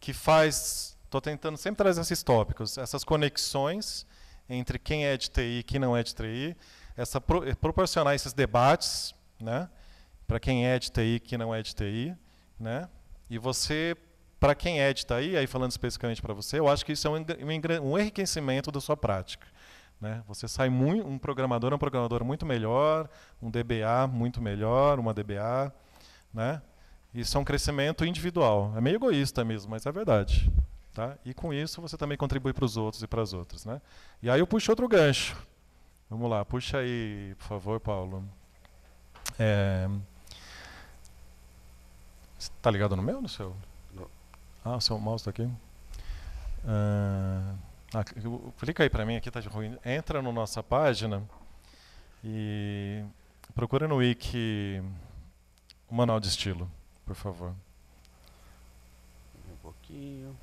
que faz, estou tentando sempre trazer esses tópicos, essas conexões entre quem é de TI e quem não é de TI, essa eh, proporcionar esses debates, né, para quem é de TI e quem não é de TI, né, e você, para quem é de TI, aí falando especificamente para você, eu acho que isso é um, enriquecimento da sua prática. Né? Você sai muito, um programador é um programador muito melhor, um DBA muito melhor, uma DBA, né? Isso é um crescimento individual. É meio egoísta mesmo, mas é verdade. Tá? E com isso você também contribui para os outros e para as outras. Né? E aí eu puxo outro gancho. Vamos lá, puxa aí, por favor, Paulo. É... Está ligado no meu ou no seu? Não. Ah, o seu mouse está aqui. Ah, ah clica aí para mim, aqui está de ruim. Entra na nossa página e procura no wiki o manual de estilo, por favor. Um pouquinho.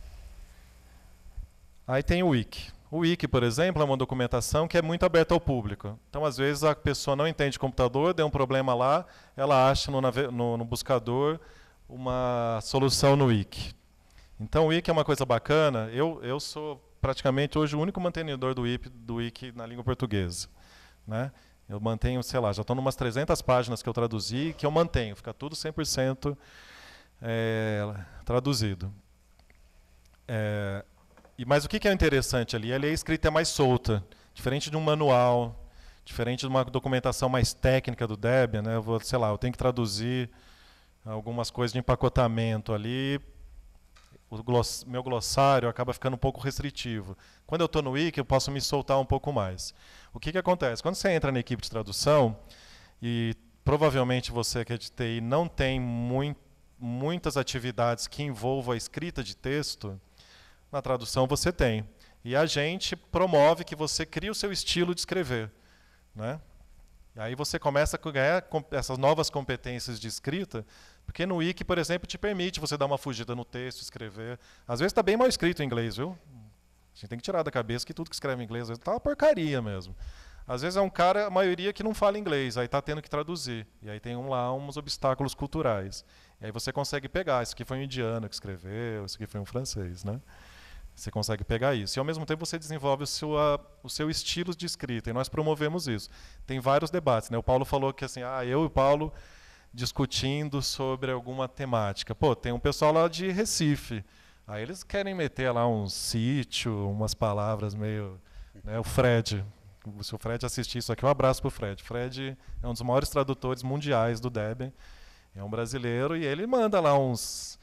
Aí tem o wiki. O wiki, por exemplo, é uma documentação que é muito aberta ao público. Então, às vezes, a pessoa não entende computador, deu um problema lá, ela acha no, no, no buscador uma solução no wiki. Então, o wiki é uma coisa bacana. Eu, eu sou praticamente hoje o único mantenedor do wiki, do wiki na língua portuguesa. Né? Eu mantenho, sei lá, já estou em umas 300 páginas que eu traduzi, que eu mantenho, fica tudo 100% é, traduzido. É, e, mas o que, que é interessante ali? Ali a escrita é mais solta, diferente de um manual, diferente de uma documentação mais técnica do Debian, né? Eu vou, sei lá, eu tenho que traduzir algumas coisas de empacotamento ali, o gloss, meu glossário acaba ficando um pouco restritivo. Quando eu estou no Wiki, eu posso me soltar um pouco mais. O que, que acontece? Quando você entra na equipe de tradução, e provavelmente você que é de TI não tem muito, muitas atividades que envolvam a escrita de texto, na tradução você tem. E a gente promove que você crie o seu estilo de escrever. Né? E aí você começa a ganhar essas novas competências de escrita, porque no Wiki, por exemplo, te permite você dar uma fugida no texto, escrever. Às vezes está bem mal escrito em inglês, viu? A gente tem que tirar da cabeça que tudo que escreve em inglês é uma porcaria mesmo. Às vezes é um cara, a maioria, que não fala inglês, aí está tendo que traduzir. E aí tem um lá uns obstáculos culturais. E aí você consegue pegar, isso aqui foi um indiano que escreveu, isso aqui foi um francês, né? Você consegue pegar isso. E ao mesmo tempo você desenvolve o seu, a, o seu estilo de escrita, e nós promovemos isso. Tem vários debates, né? O Paulo falou que assim, ah, eu e o Paulo discutindo sobre alguma temática. Pô, tem um pessoal lá de Recife Aí eles querem meter lá um sítio, umas palavras meio. Né, o Fred. Se o Fred assistir isso aqui, um abraço para o Fred. Fred é um dos maiores tradutores mundiais do Debian. É um brasileiro e ele manda lá uns,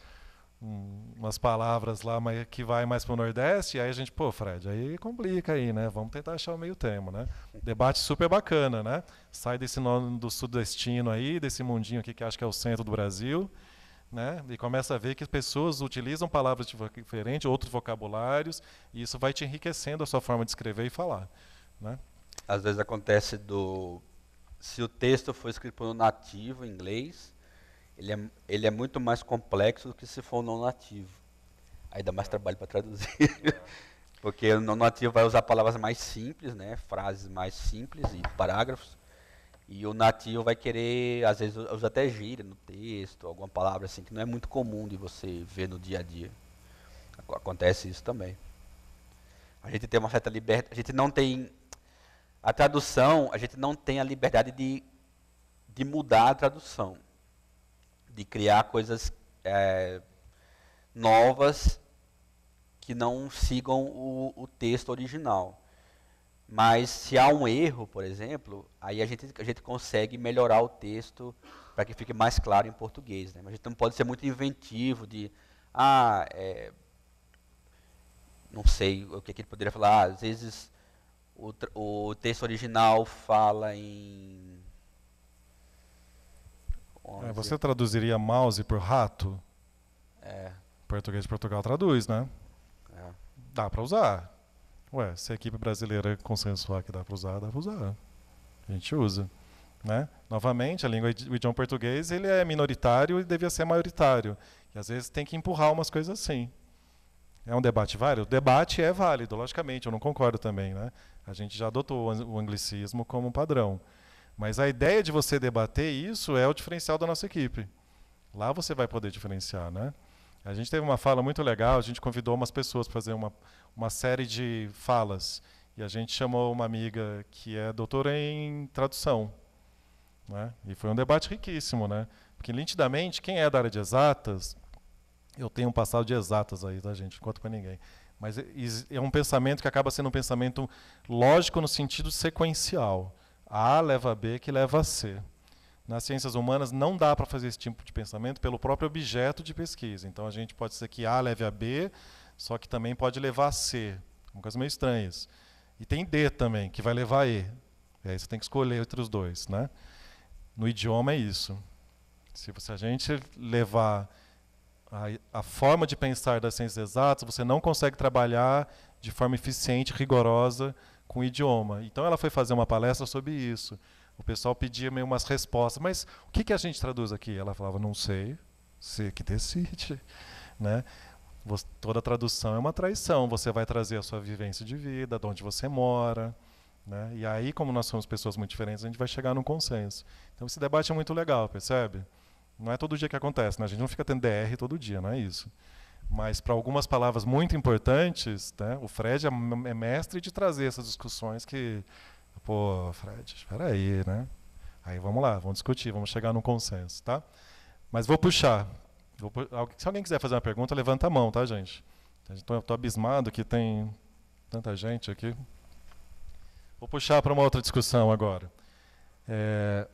um, umas palavras lá mas, que vai mais para o Nordeste. E aí a gente, pô, Fred, aí complica aí, né? Vamos tentar achar o meio termo, né? Debate super bacana, né? Sai desse nome do sudestino aí, desse mundinho aqui que acho que é o centro do Brasil né? e começa a ver que as pessoas utilizam palavras diferentes, outros vocabulários, e isso vai te enriquecendo a sua forma de escrever e falar. Né? Às vezes acontece do. Se o texto for escrito por um nativo em inglês, ele é, ele é muito mais complexo do que se for um não nativo. Aí dá mais trabalho para traduzir. Porque o não nativo vai usar palavras mais simples, né? frases mais simples e parágrafos e o nativo vai querer, às vezes, usar até gíria no texto, alguma palavra assim, que não é muito comum de você ver no dia a dia. Acontece isso também. A gente tem uma certa liberdade, a gente não tem. A tradução, a gente não tem a liberdade de, de mudar a tradução, de criar coisas é, novas que não sigam o, o texto original. Mas se há um erro, por exemplo, aí a gente, a gente consegue melhorar o texto para que fique mais claro em português. Né? Mas a gente não pode ser muito inventivo de, ah, é, não sei o que, que ele poderia falar, ah, às vezes o, o texto original fala em... É, você traduziria mouse por rato? É. Português de Portugal traduz, né? É. Dá para usar. Ué, se a equipe brasileira consensuar que dá para usar, dá para usar. A gente usa. Né? Novamente, a língua, o idioma português ele é minoritário e devia ser maioritário. E às vezes tem que empurrar umas coisas assim. É um debate válido? O debate é válido, logicamente, eu não concordo também. Né? A gente já adotou o anglicismo como padrão. Mas a ideia de você debater isso é o diferencial da nossa equipe. Lá você vai poder diferenciar, né? A gente teve uma fala muito legal, a gente convidou umas pessoas para fazer uma, uma série de falas. E a gente chamou uma amiga que é doutora em tradução. Né? E foi um debate riquíssimo, né? Porque nitidamente, quem é da área de exatas, eu tenho um passado de exatas aí, tá, gente? Não conto para ninguém. Mas é, é um pensamento que acaba sendo um pensamento lógico no sentido sequencial. A leva a B que leva a C. Nas ciências humanas não dá para fazer esse tipo de pensamento pelo próprio objeto de pesquisa. Então a gente pode ser que A leve a B, só que também pode levar a C. Uma coisa meio estranha isso. E tem D também, que vai levar a E. E aí você tem que escolher entre os dois. Né? No idioma é isso. Se, você, a gente levar a, a, forma de pensar das ciências exatas, você não consegue trabalhar de forma eficiente, rigorosa, com o idioma. Então ela foi fazer uma palestra sobre isso o pessoal pedia meio umas respostas. Mas o que, que a gente traduz aqui? Ela falava, não sei, você que decide. Né? Você, toda tradução é uma traição. Você vai trazer a sua vivência de vida, de onde você mora. Né? E aí, como nós somos pessoas muito diferentes, a gente vai chegar num consenso. Então esse debate é muito legal, percebe? Não é todo dia que acontece, né? a gente não fica tendo DR todo dia, não é isso. Mas para algumas palavras muito importantes, né, o Fred é, é mestre de trazer essas discussões que Pô, Fred, espera aí, né? Aí vamos lá, vamos discutir, vamos chegar num consenso, tá? Mas vou puxar. Vou pu Se alguém quiser fazer uma pergunta, levanta a mão, tá, gente? Estou abismado que tem tanta gente aqui. Vou puxar para uma outra discussão agora. É,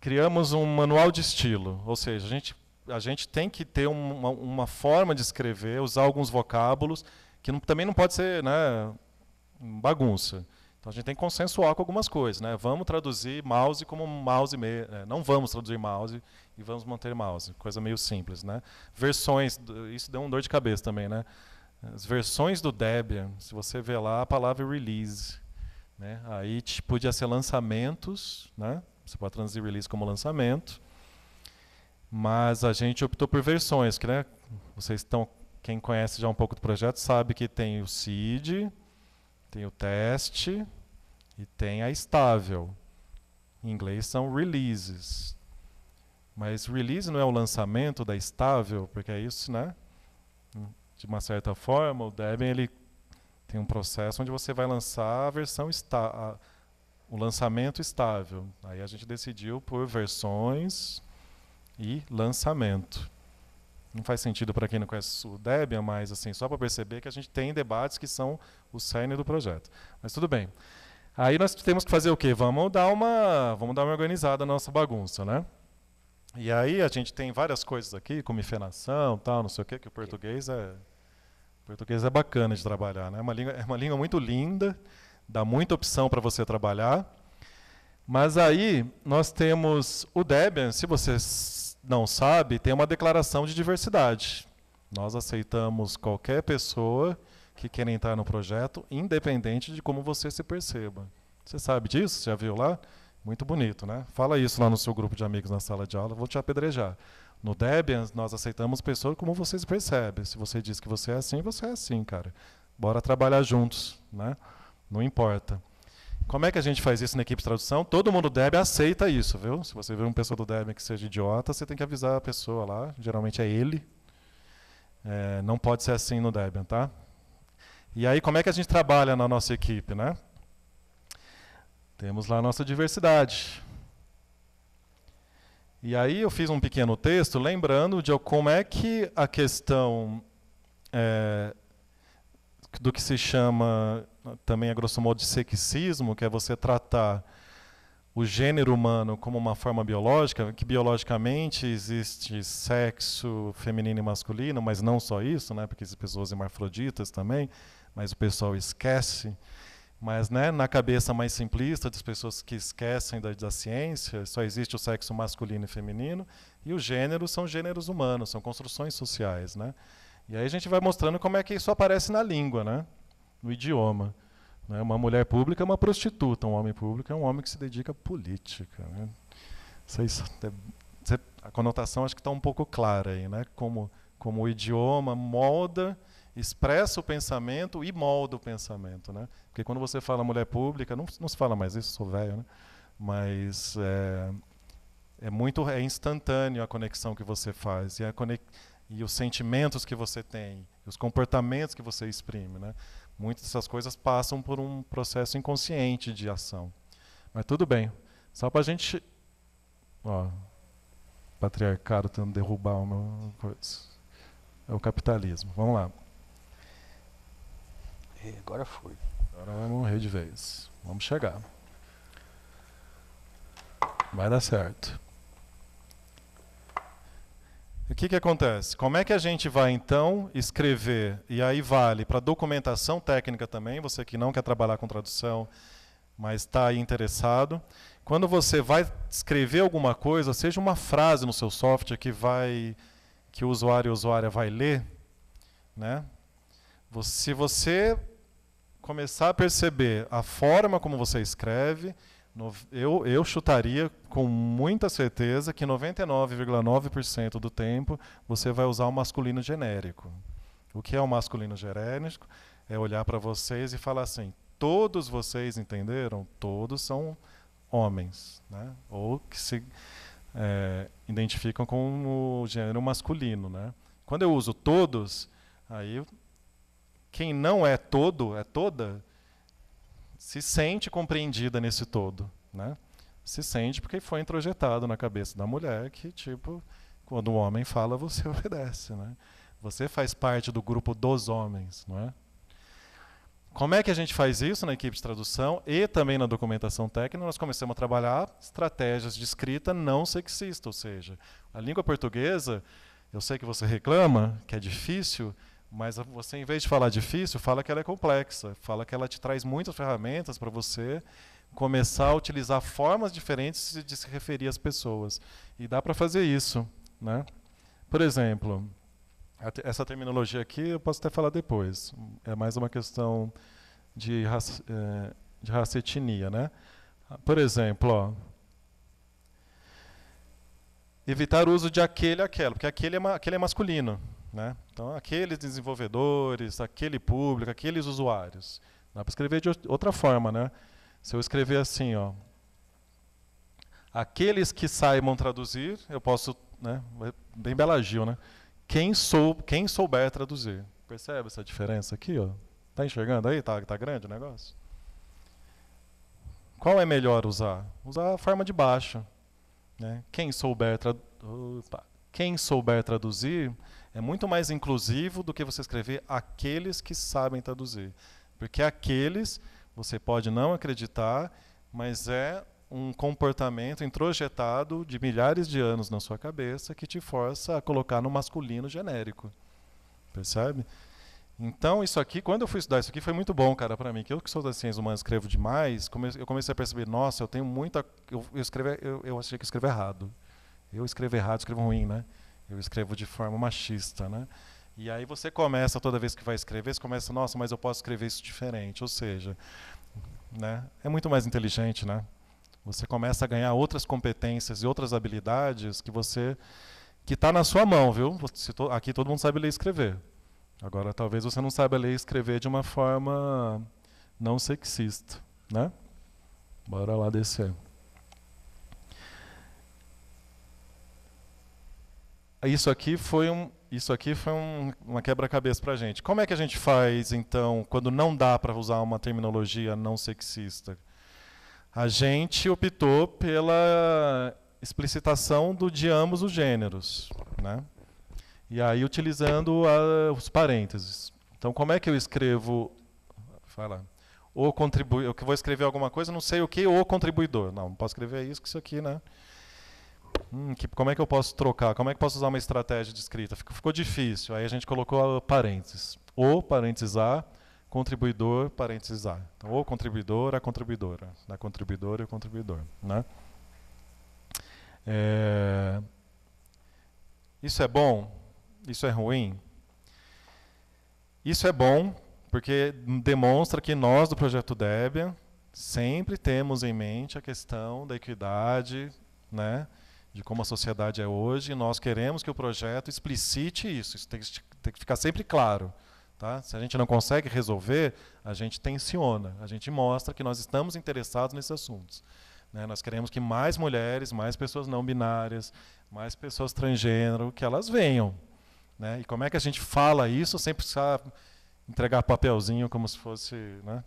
criamos um manual de estilo, ou seja, a gente, a gente tem que ter uma, uma forma de escrever, usar alguns vocábulos, que não, também não pode ser né, bagunça. Então a gente tem que consensuar com algumas coisas, né? Vamos traduzir mouse como mouse mesmo, é, não vamos traduzir mouse e vamos manter mouse, coisa meio simples, né? Versões, isso deu um dor de cabeça também, né? As versões do Debian, se você vê lá a palavra release, né? Aí tipo, podia ser lançamentos, né? Você pode traduzir release como lançamento, mas a gente optou por versões, que né? Vocês estão, quem conhece já um pouco do projeto sabe que tem o seed tem o teste e tem a estável. Em inglês são releases. Mas release não é o lançamento da estável, porque é isso, né? De uma certa forma, o Debian ele tem um processo onde você vai lançar a versão está o lançamento estável. Aí a gente decidiu por versões e lançamento não faz sentido para quem não conhece o Debian, mas assim, só para perceber que a gente tem debates que são o cerne do projeto. Mas tudo bem. Aí nós temos que fazer o quê? Vamos dar uma, vamos dar uma organizada na nossa bagunça, né? E aí a gente tem várias coisas aqui, como infenação, tal, não sei o quê, que o português é o português é bacana de trabalhar, né? É uma língua, é uma língua muito linda, dá muita opção para você trabalhar. Mas aí nós temos o Debian, se você não sabe, tem uma declaração de diversidade. Nós aceitamos qualquer pessoa que queira entrar no projeto, independente de como você se perceba. Você sabe disso? Já viu lá? Muito bonito, né? Fala isso lá no seu grupo de amigos na sala de aula, vou te apedrejar. No Debian, nós aceitamos pessoas como você se percebe. Se você diz que você é assim, você é assim, cara. Bora trabalhar juntos, né? Não importa. Como é que a gente faz isso na equipe de tradução? Todo mundo do Deb aceita isso, viu? Se você vê uma pessoa do Debian que seja idiota, você tem que avisar a pessoa lá. Geralmente é ele. É, não pode ser assim no Debian, tá? E aí, como é que a gente trabalha na nossa equipe, né? Temos lá a nossa diversidade. E aí eu fiz um pequeno texto lembrando de como é que a questão é, do que se chama também a é grosso modo de sexismo, que é você tratar o gênero humano como uma forma biológica, que biologicamente existe sexo feminino e masculino, mas não só isso, né, porque existem pessoas hermafroditas também, mas o pessoal esquece. Mas né, na cabeça mais simplista das pessoas que esquecem da, da ciência, só existe o sexo masculino e feminino, e os gêneros são gêneros humanos, são construções sociais. Né? E aí a gente vai mostrando como é que isso aparece na língua, né? no idioma. Né? Uma mulher pública é uma prostituta, um homem público é um homem que se dedica à política. Né? Isso, a conotação acho que está um pouco clara aí, né? como, como o idioma molda, expressa o pensamento e molda o pensamento. Né? Porque quando você fala mulher pública, não, não se fala mais isso, sou velho, né? mas é, é muito é instantâneo a conexão que você faz e a, e os sentimentos que você tem, os comportamentos que você exprime. Né? Muitas dessas coisas passam por um processo inconsciente de ação. Mas tudo bem, só para a gente. Ó, patriarcado tentando derrubar o meu, É o capitalismo. Vamos lá. E agora foi. Agora vai morrer de vez. Vamos chegar. Vai dar certo. O que, que acontece? Como é que a gente vai então escrever, e aí vale para documentação técnica também, você que não quer trabalhar com tradução, mas está aí interessado. Quando você vai escrever alguma coisa, seja uma frase no seu software que vai que o usuário ou usuária vai ler, né? Se você começar a perceber a forma como você escreve, eu, eu chutaria com muita certeza que 99,9% do tempo você vai usar o masculino genérico. O que é o masculino genérico? É olhar para vocês e falar assim: todos vocês entenderam? Todos são homens, né? ou que se é, identificam com o gênero masculino. Né? Quando eu uso todos, aí quem não é todo, é toda, se sente compreendida nesse todo, né? Se sente porque foi introjetado na cabeça da mulher que tipo quando o um homem fala você obedece, né? Você faz parte do grupo dos homens, não é? Como é que a gente faz isso na equipe de tradução e também na documentação técnica? Nós começamos a trabalhar estratégias de escrita não sexista, ou seja, a língua portuguesa, eu sei que você reclama que é difícil, mas você, em vez de falar difícil, fala que ela é complexa, fala que ela te traz muitas ferramentas para você começar a utilizar formas diferentes de se referir às pessoas. E dá para fazer isso. Né? Por exemplo, essa terminologia aqui eu posso até falar depois. É mais uma questão de, raci eh, de racetinia. Né? Por exemplo, ó, evitar o uso de aquele e aquela, porque aquele é, aquele é masculino. Né? Então, aqueles desenvolvedores, aquele público, aqueles usuários. Dá para escrever de outra forma. Né? Se eu escrever assim, ó, aqueles que saibam traduzir, eu posso, né, é bem Bela Gil, né? Quem, sou, quem souber traduzir. Percebe essa diferença aqui? Ó? Tá enxergando aí? Tá, tá grande o negócio? Qual é melhor usar? Usar a forma de baixo. Né? Quem, souber quem souber traduzir é muito mais inclusivo do que você escrever aqueles que sabem traduzir. Porque aqueles, você pode não acreditar, mas é um comportamento introjetado de milhares de anos na sua cabeça que te força a colocar no masculino genérico. Percebe? Então, isso aqui, quando eu fui estudar isso aqui, foi muito bom, cara, para mim. Que eu que sou das ciências humanas, escrevo demais, eu comecei a perceber, nossa, eu tenho muita... Eu, eu, escrevo, eu, eu achei que eu escrevo errado. Eu escrevo errado, escrevo ruim, né? eu escrevo de forma machista, né? E aí você começa, toda vez que vai escrever, você começa, nossa, mas eu posso escrever isso diferente. Ou seja, né, é muito mais inteligente, né? Você começa a ganhar outras competências e outras habilidades que você que está na sua mão, viu? aqui todo mundo sabe ler e escrever. Agora, talvez você não saiba ler e escrever de uma forma não sexista, né? Bora lá descer. isso aqui foi um, isso aqui foi um, uma quebra-cabeça para a gente. Como é que a gente faz, então, quando não dá para usar uma terminologia não sexista? A gente optou pela explicitação do, de ambos os gêneros, né? E aí utilizando a, os parênteses. Então, como é que eu escrevo? Fala. O contribuidor. Eu vou escrever alguma coisa, não sei o que, o contribuidor. Não, não posso escrever isso, que isso aqui, né? hum, que, como é que eu posso trocar? Como é que posso usar uma estratégia de escrita? Ficou, ficou difícil. Aí a gente colocou parênteses. Ou parênteses A, contribuidor, parênteses A. Então, ou contribuidor, a contribuidora. Da contribuidora e o contribuidor. Né? É... Isso é bom? Isso é ruim? Isso é bom porque demonstra que nós do projeto Debian sempre temos em mente a questão da equidade, né? de como a sociedade é hoje, e nós queremos que o projeto explicite isso, isso tem que, tem que ficar sempre claro. Tá? Se a gente não consegue resolver, a gente tensiona, a gente mostra que nós estamos interessados nesses assuntos. Né? Nós queremos que mais mulheres, mais pessoas não binárias, mais pessoas transgênero, que elas venham. Né? E como é que a gente fala isso sem precisar entregar papelzinho como se fosse. Né?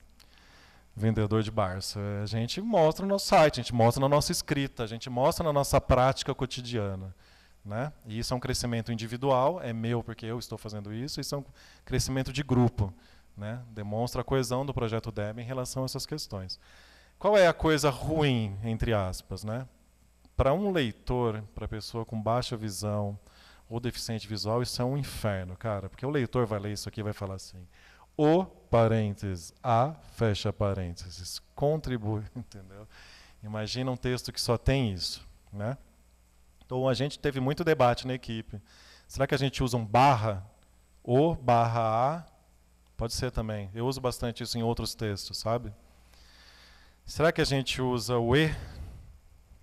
vendedor de Barça. É, a gente mostra no nosso site, a gente mostra na nossa escrita, a gente mostra na nossa prática cotidiana. Né? E isso é um crescimento individual, é meu porque eu estou fazendo isso, isso é um crescimento de grupo. Né? Demonstra a coesão do projeto DEB em relação a essas questões. Qual é a coisa ruim, entre aspas? Né? Para um leitor, para pessoa com baixa visão ou deficiente visual, isso é um inferno, cara, porque o leitor vai ler isso aqui e vai falar assim: o parênteses, a, fecha parênteses, contribui, entendeu? Imagina um texto que só tem isso, né? Então a gente teve muito debate na equipe. Será que a gente usa um barra, o barra a? Pode ser também. Eu uso bastante isso em outros textos, sabe? Será que a gente usa o e,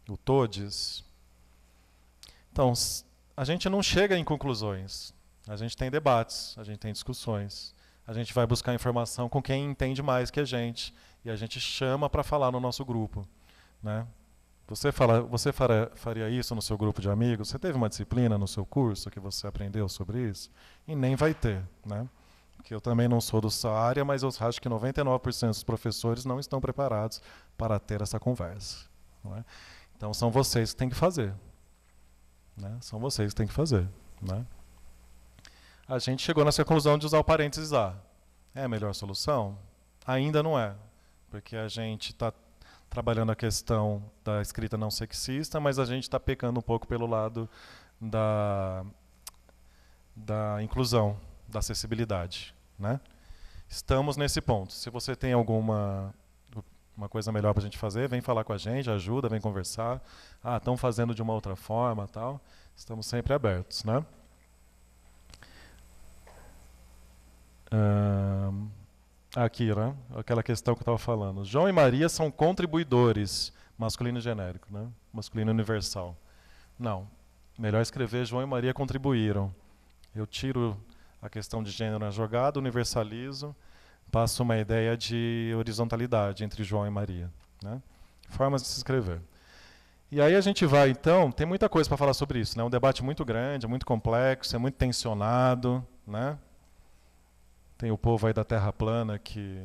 o todes? Então, a gente não chega em conclusões. A gente tem debates, a gente tem discussões a gente vai buscar informação com quem entende mais que a gente e a gente chama para falar no nosso grupo, né? Você fala, você faria, faria isso no seu grupo de amigos? Você teve uma disciplina no seu curso que você aprendeu sobre isso? E nem vai ter, né? Porque eu também não sou dessa área, mas eu acho que 99% dos professores não estão preparados para ter essa conversa. É? Então são vocês que têm que fazer. Né? São vocês que têm que fazer. Né? a gente chegou nessa conclusão de usar o parênteses A. É a melhor solução? Ainda não é, porque a gente está trabalhando a questão da escrita não sexista, mas a gente está pecando um pouco pelo lado da, da inclusão, da acessibilidade. Né? Estamos nesse ponto. Se você tem alguma uma coisa melhor para a gente fazer, vem falar com a gente, ajuda, vem conversar. Ah, estão fazendo de uma outra forma, tal. Estamos sempre abertos, né? Uh, aqui, né? aquela questão que eu estava falando. João e Maria são contribuidores, masculino genérico, né? masculino universal. Não, melhor escrever João e Maria contribuíram. Eu tiro a questão de gênero na jogada, universalizo, passo uma ideia de horizontalidade entre João e Maria. Né? Formas de se escrever. E aí a gente vai, então, tem muita coisa para falar sobre isso. É né? um debate muito grande, é muito complexo, é muito tensionado. Né? Tem o povo aí da Terra plana que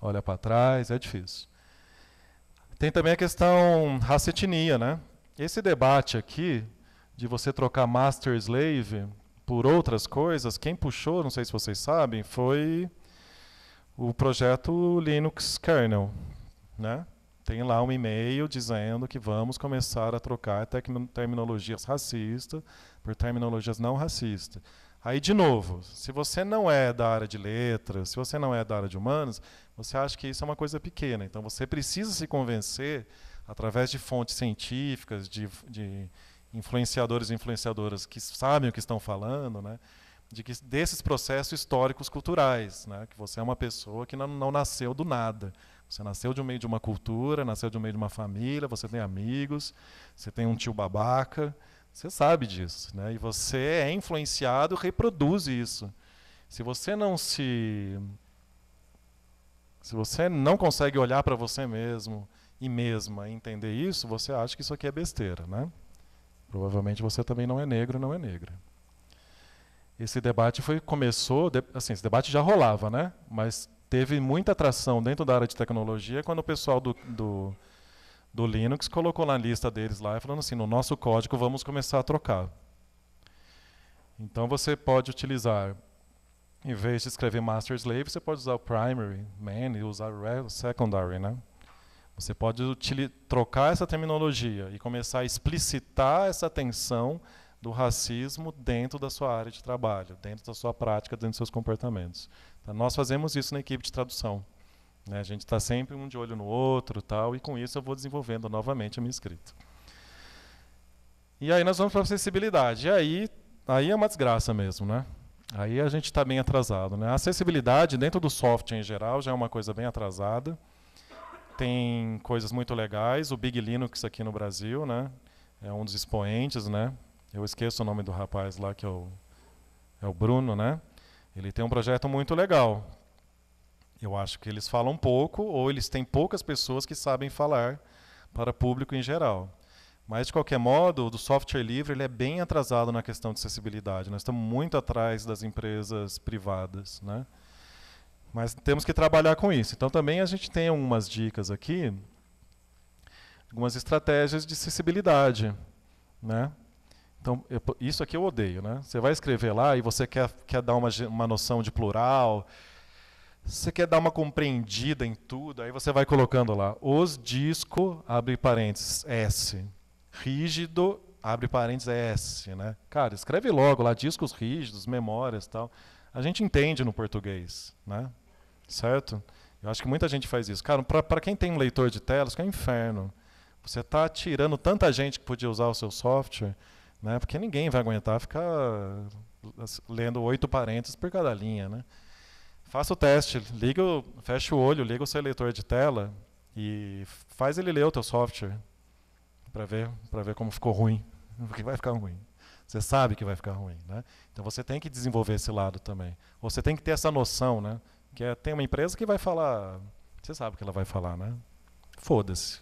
olha para trás, é difícil. Tem também a questão racetinia, né? Esse debate aqui de você trocar master slave por outras coisas, quem puxou, não sei se vocês sabem, foi o projeto Linux Kernel, né? Tem lá um e-mail dizendo que vamos começar a trocar terminologias racistas por terminologias não racistas. Aí, de novo, se você não é da área de letras, se você não é da área de humanos, você acha que isso é uma coisa pequena. Então, você precisa se convencer, através de fontes científicas, de, de influenciadores e influenciadoras que sabem o que estão falando, né, de que desses processos históricos culturais, né, que você é uma pessoa que não, não nasceu do nada. Você nasceu de um meio de uma cultura, nasceu de um meio de uma família, você tem amigos, você tem um tio babaca, você sabe disso, né? E você é influenciado, reproduz isso. Se você não se se você não consegue olhar para você mesmo e mesma entender isso, você acha que isso aqui é besteira, né? Provavelmente você também não é negro, não é negra. Esse debate foi começou, assim, esse debate já rolava, né? Mas teve muita atração dentro da área de tecnologia quando o pessoal do, do do Linux, colocou na lista deles lá, e falando assim, no nosso código vamos começar a trocar. Então você pode utilizar, em vez de escrever master slave, você pode usar o primary, main, e usar o secondary, né? Você pode trocar essa terminologia e começar a explicitar essa tensão do racismo dentro da sua área de trabalho, dentro da sua prática, dentro dos seus comportamentos. Então, nós fazemos isso na equipe de tradução. Né? A gente está sempre um de olho no outro tal, e com isso eu vou desenvolvendo novamente a minha escrita. E aí nós vamos para a acessibilidade. E aí, aí é uma desgraça mesmo, né? Aí a gente está bem atrasado. Né? A acessibilidade dentro do software em geral já é uma coisa bem atrasada. Tem coisas muito legais. O Big Linux aqui no Brasil né? é um dos expoentes. Né? Eu esqueço o nome do rapaz lá, que é o, é o Bruno. Né? Ele tem um projeto muito legal, eu acho que eles falam pouco ou eles têm poucas pessoas que sabem falar para público em geral. Mas, de qualquer modo, o software livre ele é bem atrasado na questão de acessibilidade. Nós estamos muito atrás das empresas privadas. Né? Mas temos que trabalhar com isso. Então, também a gente tem algumas dicas aqui, algumas estratégias de acessibilidade. Né? Então, eu, isso aqui eu odeio. Né? Você vai escrever lá e você quer, quer dar uma, uma noção de plural, você quer dar uma compreendida em tudo, aí você vai colocando lá, os disco, abre parênteses, S. Rígido, abre parênteses, S. Né? Cara, escreve logo lá, discos rígidos, memórias tal. A gente entende no português, né? certo? Eu acho que muita gente faz isso. Cara, para quem tem um leitor de telas, que é um inferno. Você está tirando tanta gente que podia usar o seu software, né? porque ninguém vai aguentar ficar assim, lendo oito parênteses por cada linha. Né? Faça o teste, liga, o, fecha o olho, liga o seu leitor de tela e faz ele ler o teu software para ver, para ver como ficou ruim, porque vai ficar ruim. Você sabe que vai ficar ruim, né? Então você tem que desenvolver esse lado também. Você tem que ter essa noção, né? Que é, tem uma empresa que vai falar, você sabe o que ela vai falar, né? Foda-se,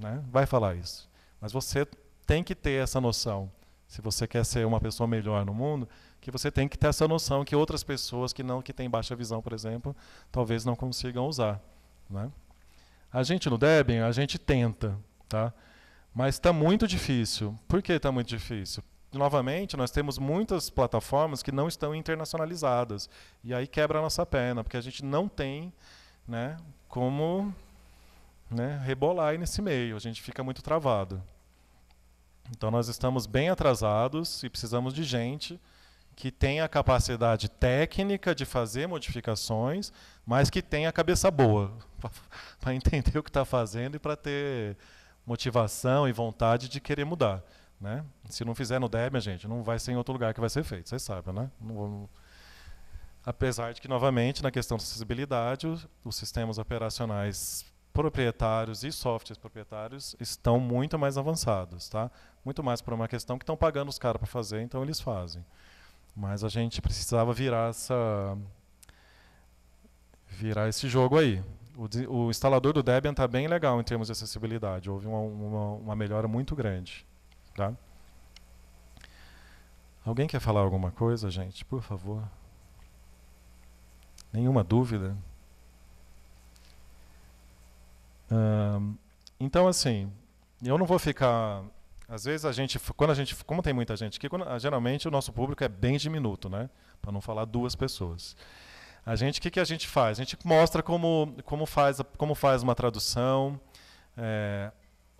né? Vai falar isso. Mas você tem que ter essa noção. Se você quer ser uma pessoa melhor no mundo, que você tem que ter essa noção que outras pessoas que não que têm baixa visão, por exemplo, talvez não consigam usar. Né? A gente no Debian, a gente tenta, tá? mas está muito difícil. Por que está muito difícil? Novamente, nós temos muitas plataformas que não estão internacionalizadas. E aí quebra a nossa perna, porque a gente não tem né, como né, rebolar aí nesse meio. A gente fica muito travado. Então, nós estamos bem atrasados e precisamos de gente que tem a capacidade técnica de fazer modificações, mas que tem a cabeça boa para entender o que está fazendo e para ter motivação e vontade de querer mudar. Né? Se não fizer no Debian, gente, não vai ser em outro lugar que vai ser feito, vocês sabem, né? Não, não... Apesar de que, novamente, na questão da acessibilidade, os, os sistemas operacionais proprietários e softwares proprietários estão muito mais avançados, tá? Muito mais por uma questão que estão pagando os caras para fazer, então eles fazem. Mas a gente precisava virar essa virar esse jogo aí. O, o instalador do Debian está bem legal em termos de acessibilidade. Houve uma, uma, uma melhora muito grande. Tá? Alguém quer falar alguma coisa, gente? Por favor. Nenhuma dúvida? então, assim, eu não vou ficar às vezes a gente, quando a gente, como tem muita gente aqui, quando, geralmente o nosso público é bem diminuto, né? Para não falar duas pessoas. A gente, o que, que a gente faz? A gente mostra como, como, faz, como faz uma tradução. É,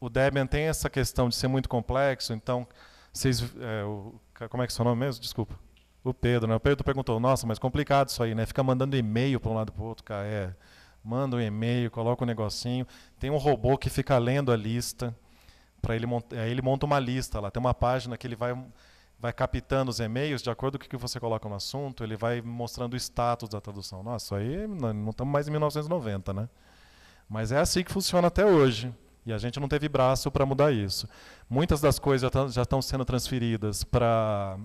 o Debian tem essa questão de ser muito complexo, então vocês, é, o, como é que é o seu nome mesmo? Desculpa. O Pedro, né? O Pedro perguntou, nossa, mas complicado isso aí, né? Fica mandando e-mail para um lado e para o outro, cara. É, manda um e-mail, coloca um negocinho. Tem um robô que fica lendo a lista para ele monta, ele monta uma lista lá, tem uma página que ele vai vai captando os e-mails de acordo com o que você coloca no assunto, ele vai mostrando o status da tradução. Nossa, aí né, não estamos mais em 1990, né? Mas é assim que funciona até hoje. E a gente não teve braço para mudar isso. Muitas das coisas já estão sendo transferidas para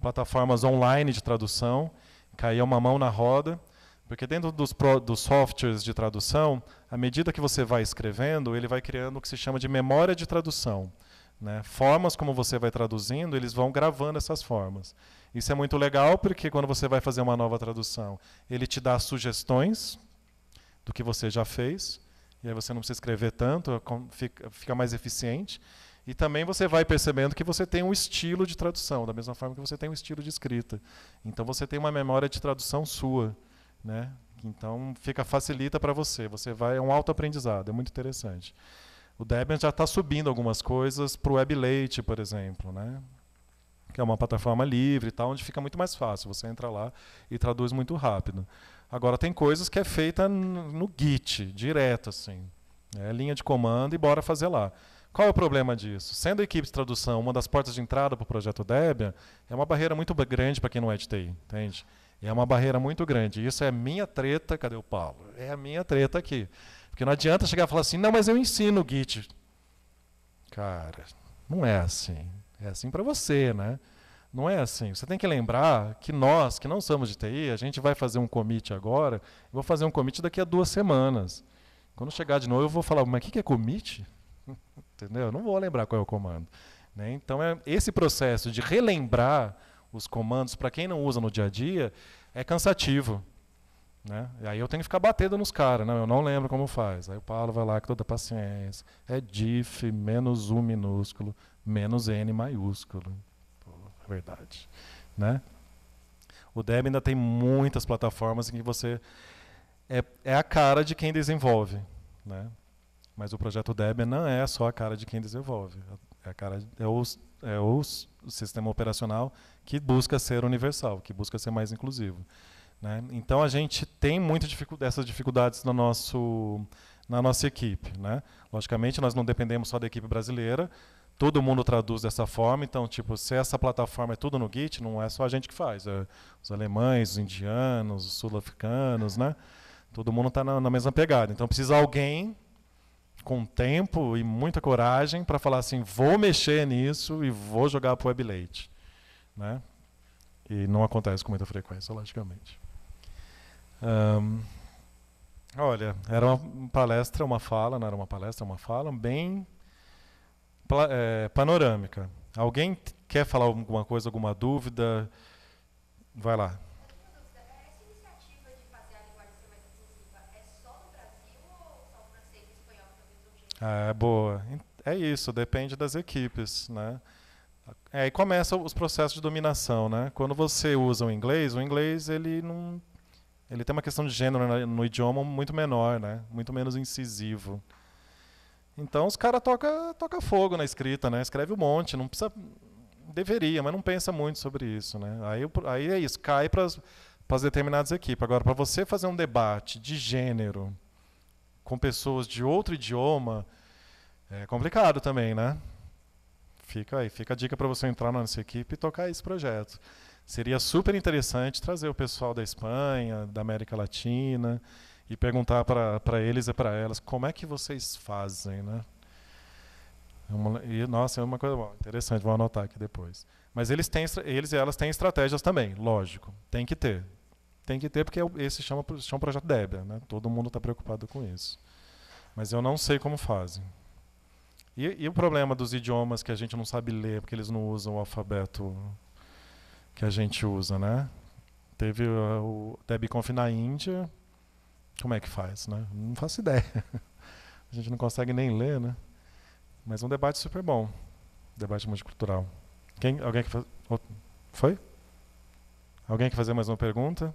plataformas online de tradução. Caiu é uma mão na roda. Porque dentro dos, pro, dos softwares de tradução, à medida que você vai escrevendo, ele vai criando o que se chama de memória de tradução. Né? Formas como você vai traduzindo, eles vão gravando essas formas. Isso é muito legal porque quando você vai fazer uma nova tradução, ele te dá sugestões do que você já fez, e aí você não precisa escrever tanto, é fica mais eficiente. E também você vai percebendo que você tem um estilo de tradução, da mesma forma que você tem um estilo de escrita. Então você tem uma memória de tradução sua. Né? Então fica facilita para você. Você vai é um autoaprendizado, é muito interessante. O Debian já está subindo algumas coisas para o WebLate, por exemplo, né? que é uma plataforma livre e tal, onde fica muito mais fácil. Você entra lá e traduz muito rápido. Agora tem coisas que é feita no Git, direto assim, né? linha de comando e bora fazer lá. Qual é o problema disso? Sendo a equipe de tradução uma das portas de entrada para o projeto Debian, é uma barreira muito grande para quem não é de TI, entende? É uma barreira muito grande. Isso é minha treta, cadê o Paulo? É a minha treta aqui. Porque não adianta chegar e falar assim, não, mas eu ensino o Git. Cara, não é assim. É assim para você, né? Não é assim. Você tem que lembrar que nós, que não somos de TI, a gente vai fazer um commit agora. Eu vou fazer um commit daqui a duas semanas. Quando chegar de novo, eu vou falar, mas o que, que é commit? Entendeu? Eu não vou lembrar qual é o comando. Né? Então, é esse processo de relembrar os comandos, para quem não usa no dia a dia, é cansativo. Né? E aí eu tenho que ficar batendo nos caras, né? eu não lembro como faz. Aí o Paulo vai lá com toda a paciência. É diff menos U minúsculo, menos N maiúsculo. Pô, é verdade. Né? O Debian ainda tem muitas plataformas em que você é, é a cara de quem desenvolve. Né? Mas o projeto Debian não é só a cara de quem desenvolve. É, cara, é, o, é o sistema operacional que busca ser universal, que busca ser mais inclusivo. Né? Então a gente tem muitas dificu dessas dificuldades no nosso, na nossa equipe. Né? Logicamente, nós não dependemos só da equipe brasileira, todo mundo traduz dessa forma, então, tipo, se essa plataforma é tudo no Git, não é só a gente que faz, é os alemães, os indianos, os sul-africanos, né? Todo mundo está na, na mesma pegada. Então, precisa alguém com tempo e muita coragem para falar assim, vou mexer nisso e vou jogar para o WebLate. Né? E não acontece com muita frequência, logicamente. Um, olha, era uma palestra, uma fala, não era uma palestra, uma fala bem é, panorâmica. Alguém quer falar alguma coisa, alguma dúvida? Vai lá. Ah, boa. É isso, depende das equipes, né? É, aí começam os processos de dominação, né? Quando você usa o inglês, o inglês ele não, ele tem uma questão de gênero né, no idioma muito menor, né? Muito menos incisivo. Então os caras toca toca fogo na escrita, né? Escreve um monte, não precisa, deveria, mas não pensa muito sobre isso, né? Aí aí é isso, cai para para as determinadas equipes. Agora para você fazer um debate de gênero com pessoas de outro idioma, é complicado também, né? Fica aí, fica a dica para você entrar na nossa equipe e tocar esse projeto. Seria super interessante trazer o pessoal da Espanha, da América Latina e perguntar para eles e para elas como é que vocês fazem, né? É e, nossa, é uma coisa bom, interessante, vou anotar aqui depois. Mas eles, têm, eles e elas têm estratégias também, lógico, tem que ter. Tem que ter, porque é esse chama, chama projeto Débora. Né? Todo mundo está preocupado com isso. Mas eu não sei como fazem. E, e, o problema dos idiomas que a gente não sabe ler, porque eles não usam o alfabeto que a gente usa, né? Teve uh, o DebConf na Índia. Como é que faz, né? Não faço ideia. A gente não consegue nem ler, né? Mas é um debate super bom. Debate multicultural. Quem, alguém que faz... Foi? Alguém quer fazer mais uma pergunta?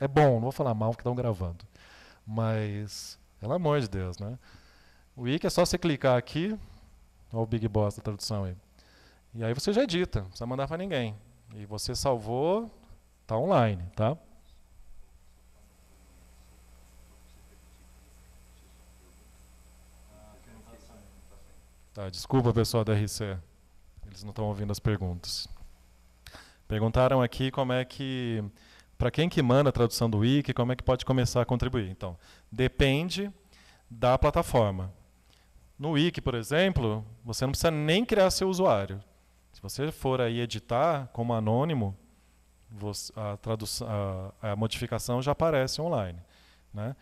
É bom, não vou falar mal porque estão gravando. Mas, pelo amor de Deus, né? O Wiki é só você clicar aqui, olha o Big Boss da tradução aí. E aí você já edita, não precisa mandar para ninguém. E você salvou, está online, tá? Tá, desculpa pessoal da RC, eles não estão ouvindo as perguntas. Perguntaram aqui como é que para quem que manda a tradução do wiki, como é que pode começar a contribuir? Então, depende da plataforma. No wiki, por exemplo, você não precisa nem criar seu usuário. Se você for aí editar como anônimo, a, tradução, a, a modificação já aparece online. Né?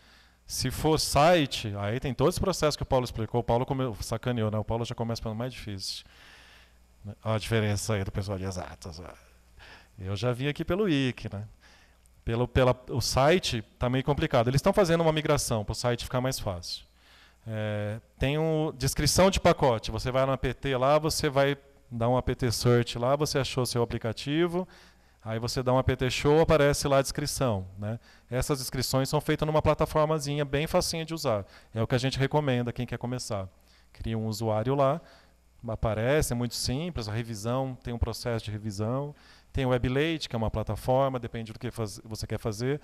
Se for site, aí tem todos os processos que o Paulo explicou. O Paulo come, sacaneou, né? O Paulo já começa pelo mais difícil. Olha a diferença aí do pessoal de exatas. Eu já vim aqui pelo wiki, né? pelo pela, o site está meio complicado. Eles estão fazendo uma migração para o site ficar mais fácil. É, tem um, descrição de pacote. Você vai no apt lá, você vai dar um apt search lá, você achou seu aplicativo, aí você dá um apt show, aparece lá a descrição. Né? Essas descrições são feitas numa plataformazinha bem facinha de usar. É o que a gente recomenda quem quer começar. Cria um usuário lá, aparece, é muito simples, a revisão, tem um processo de revisão. Tem o WebLate, que é uma plataforma, depende do que faz, você quer fazer.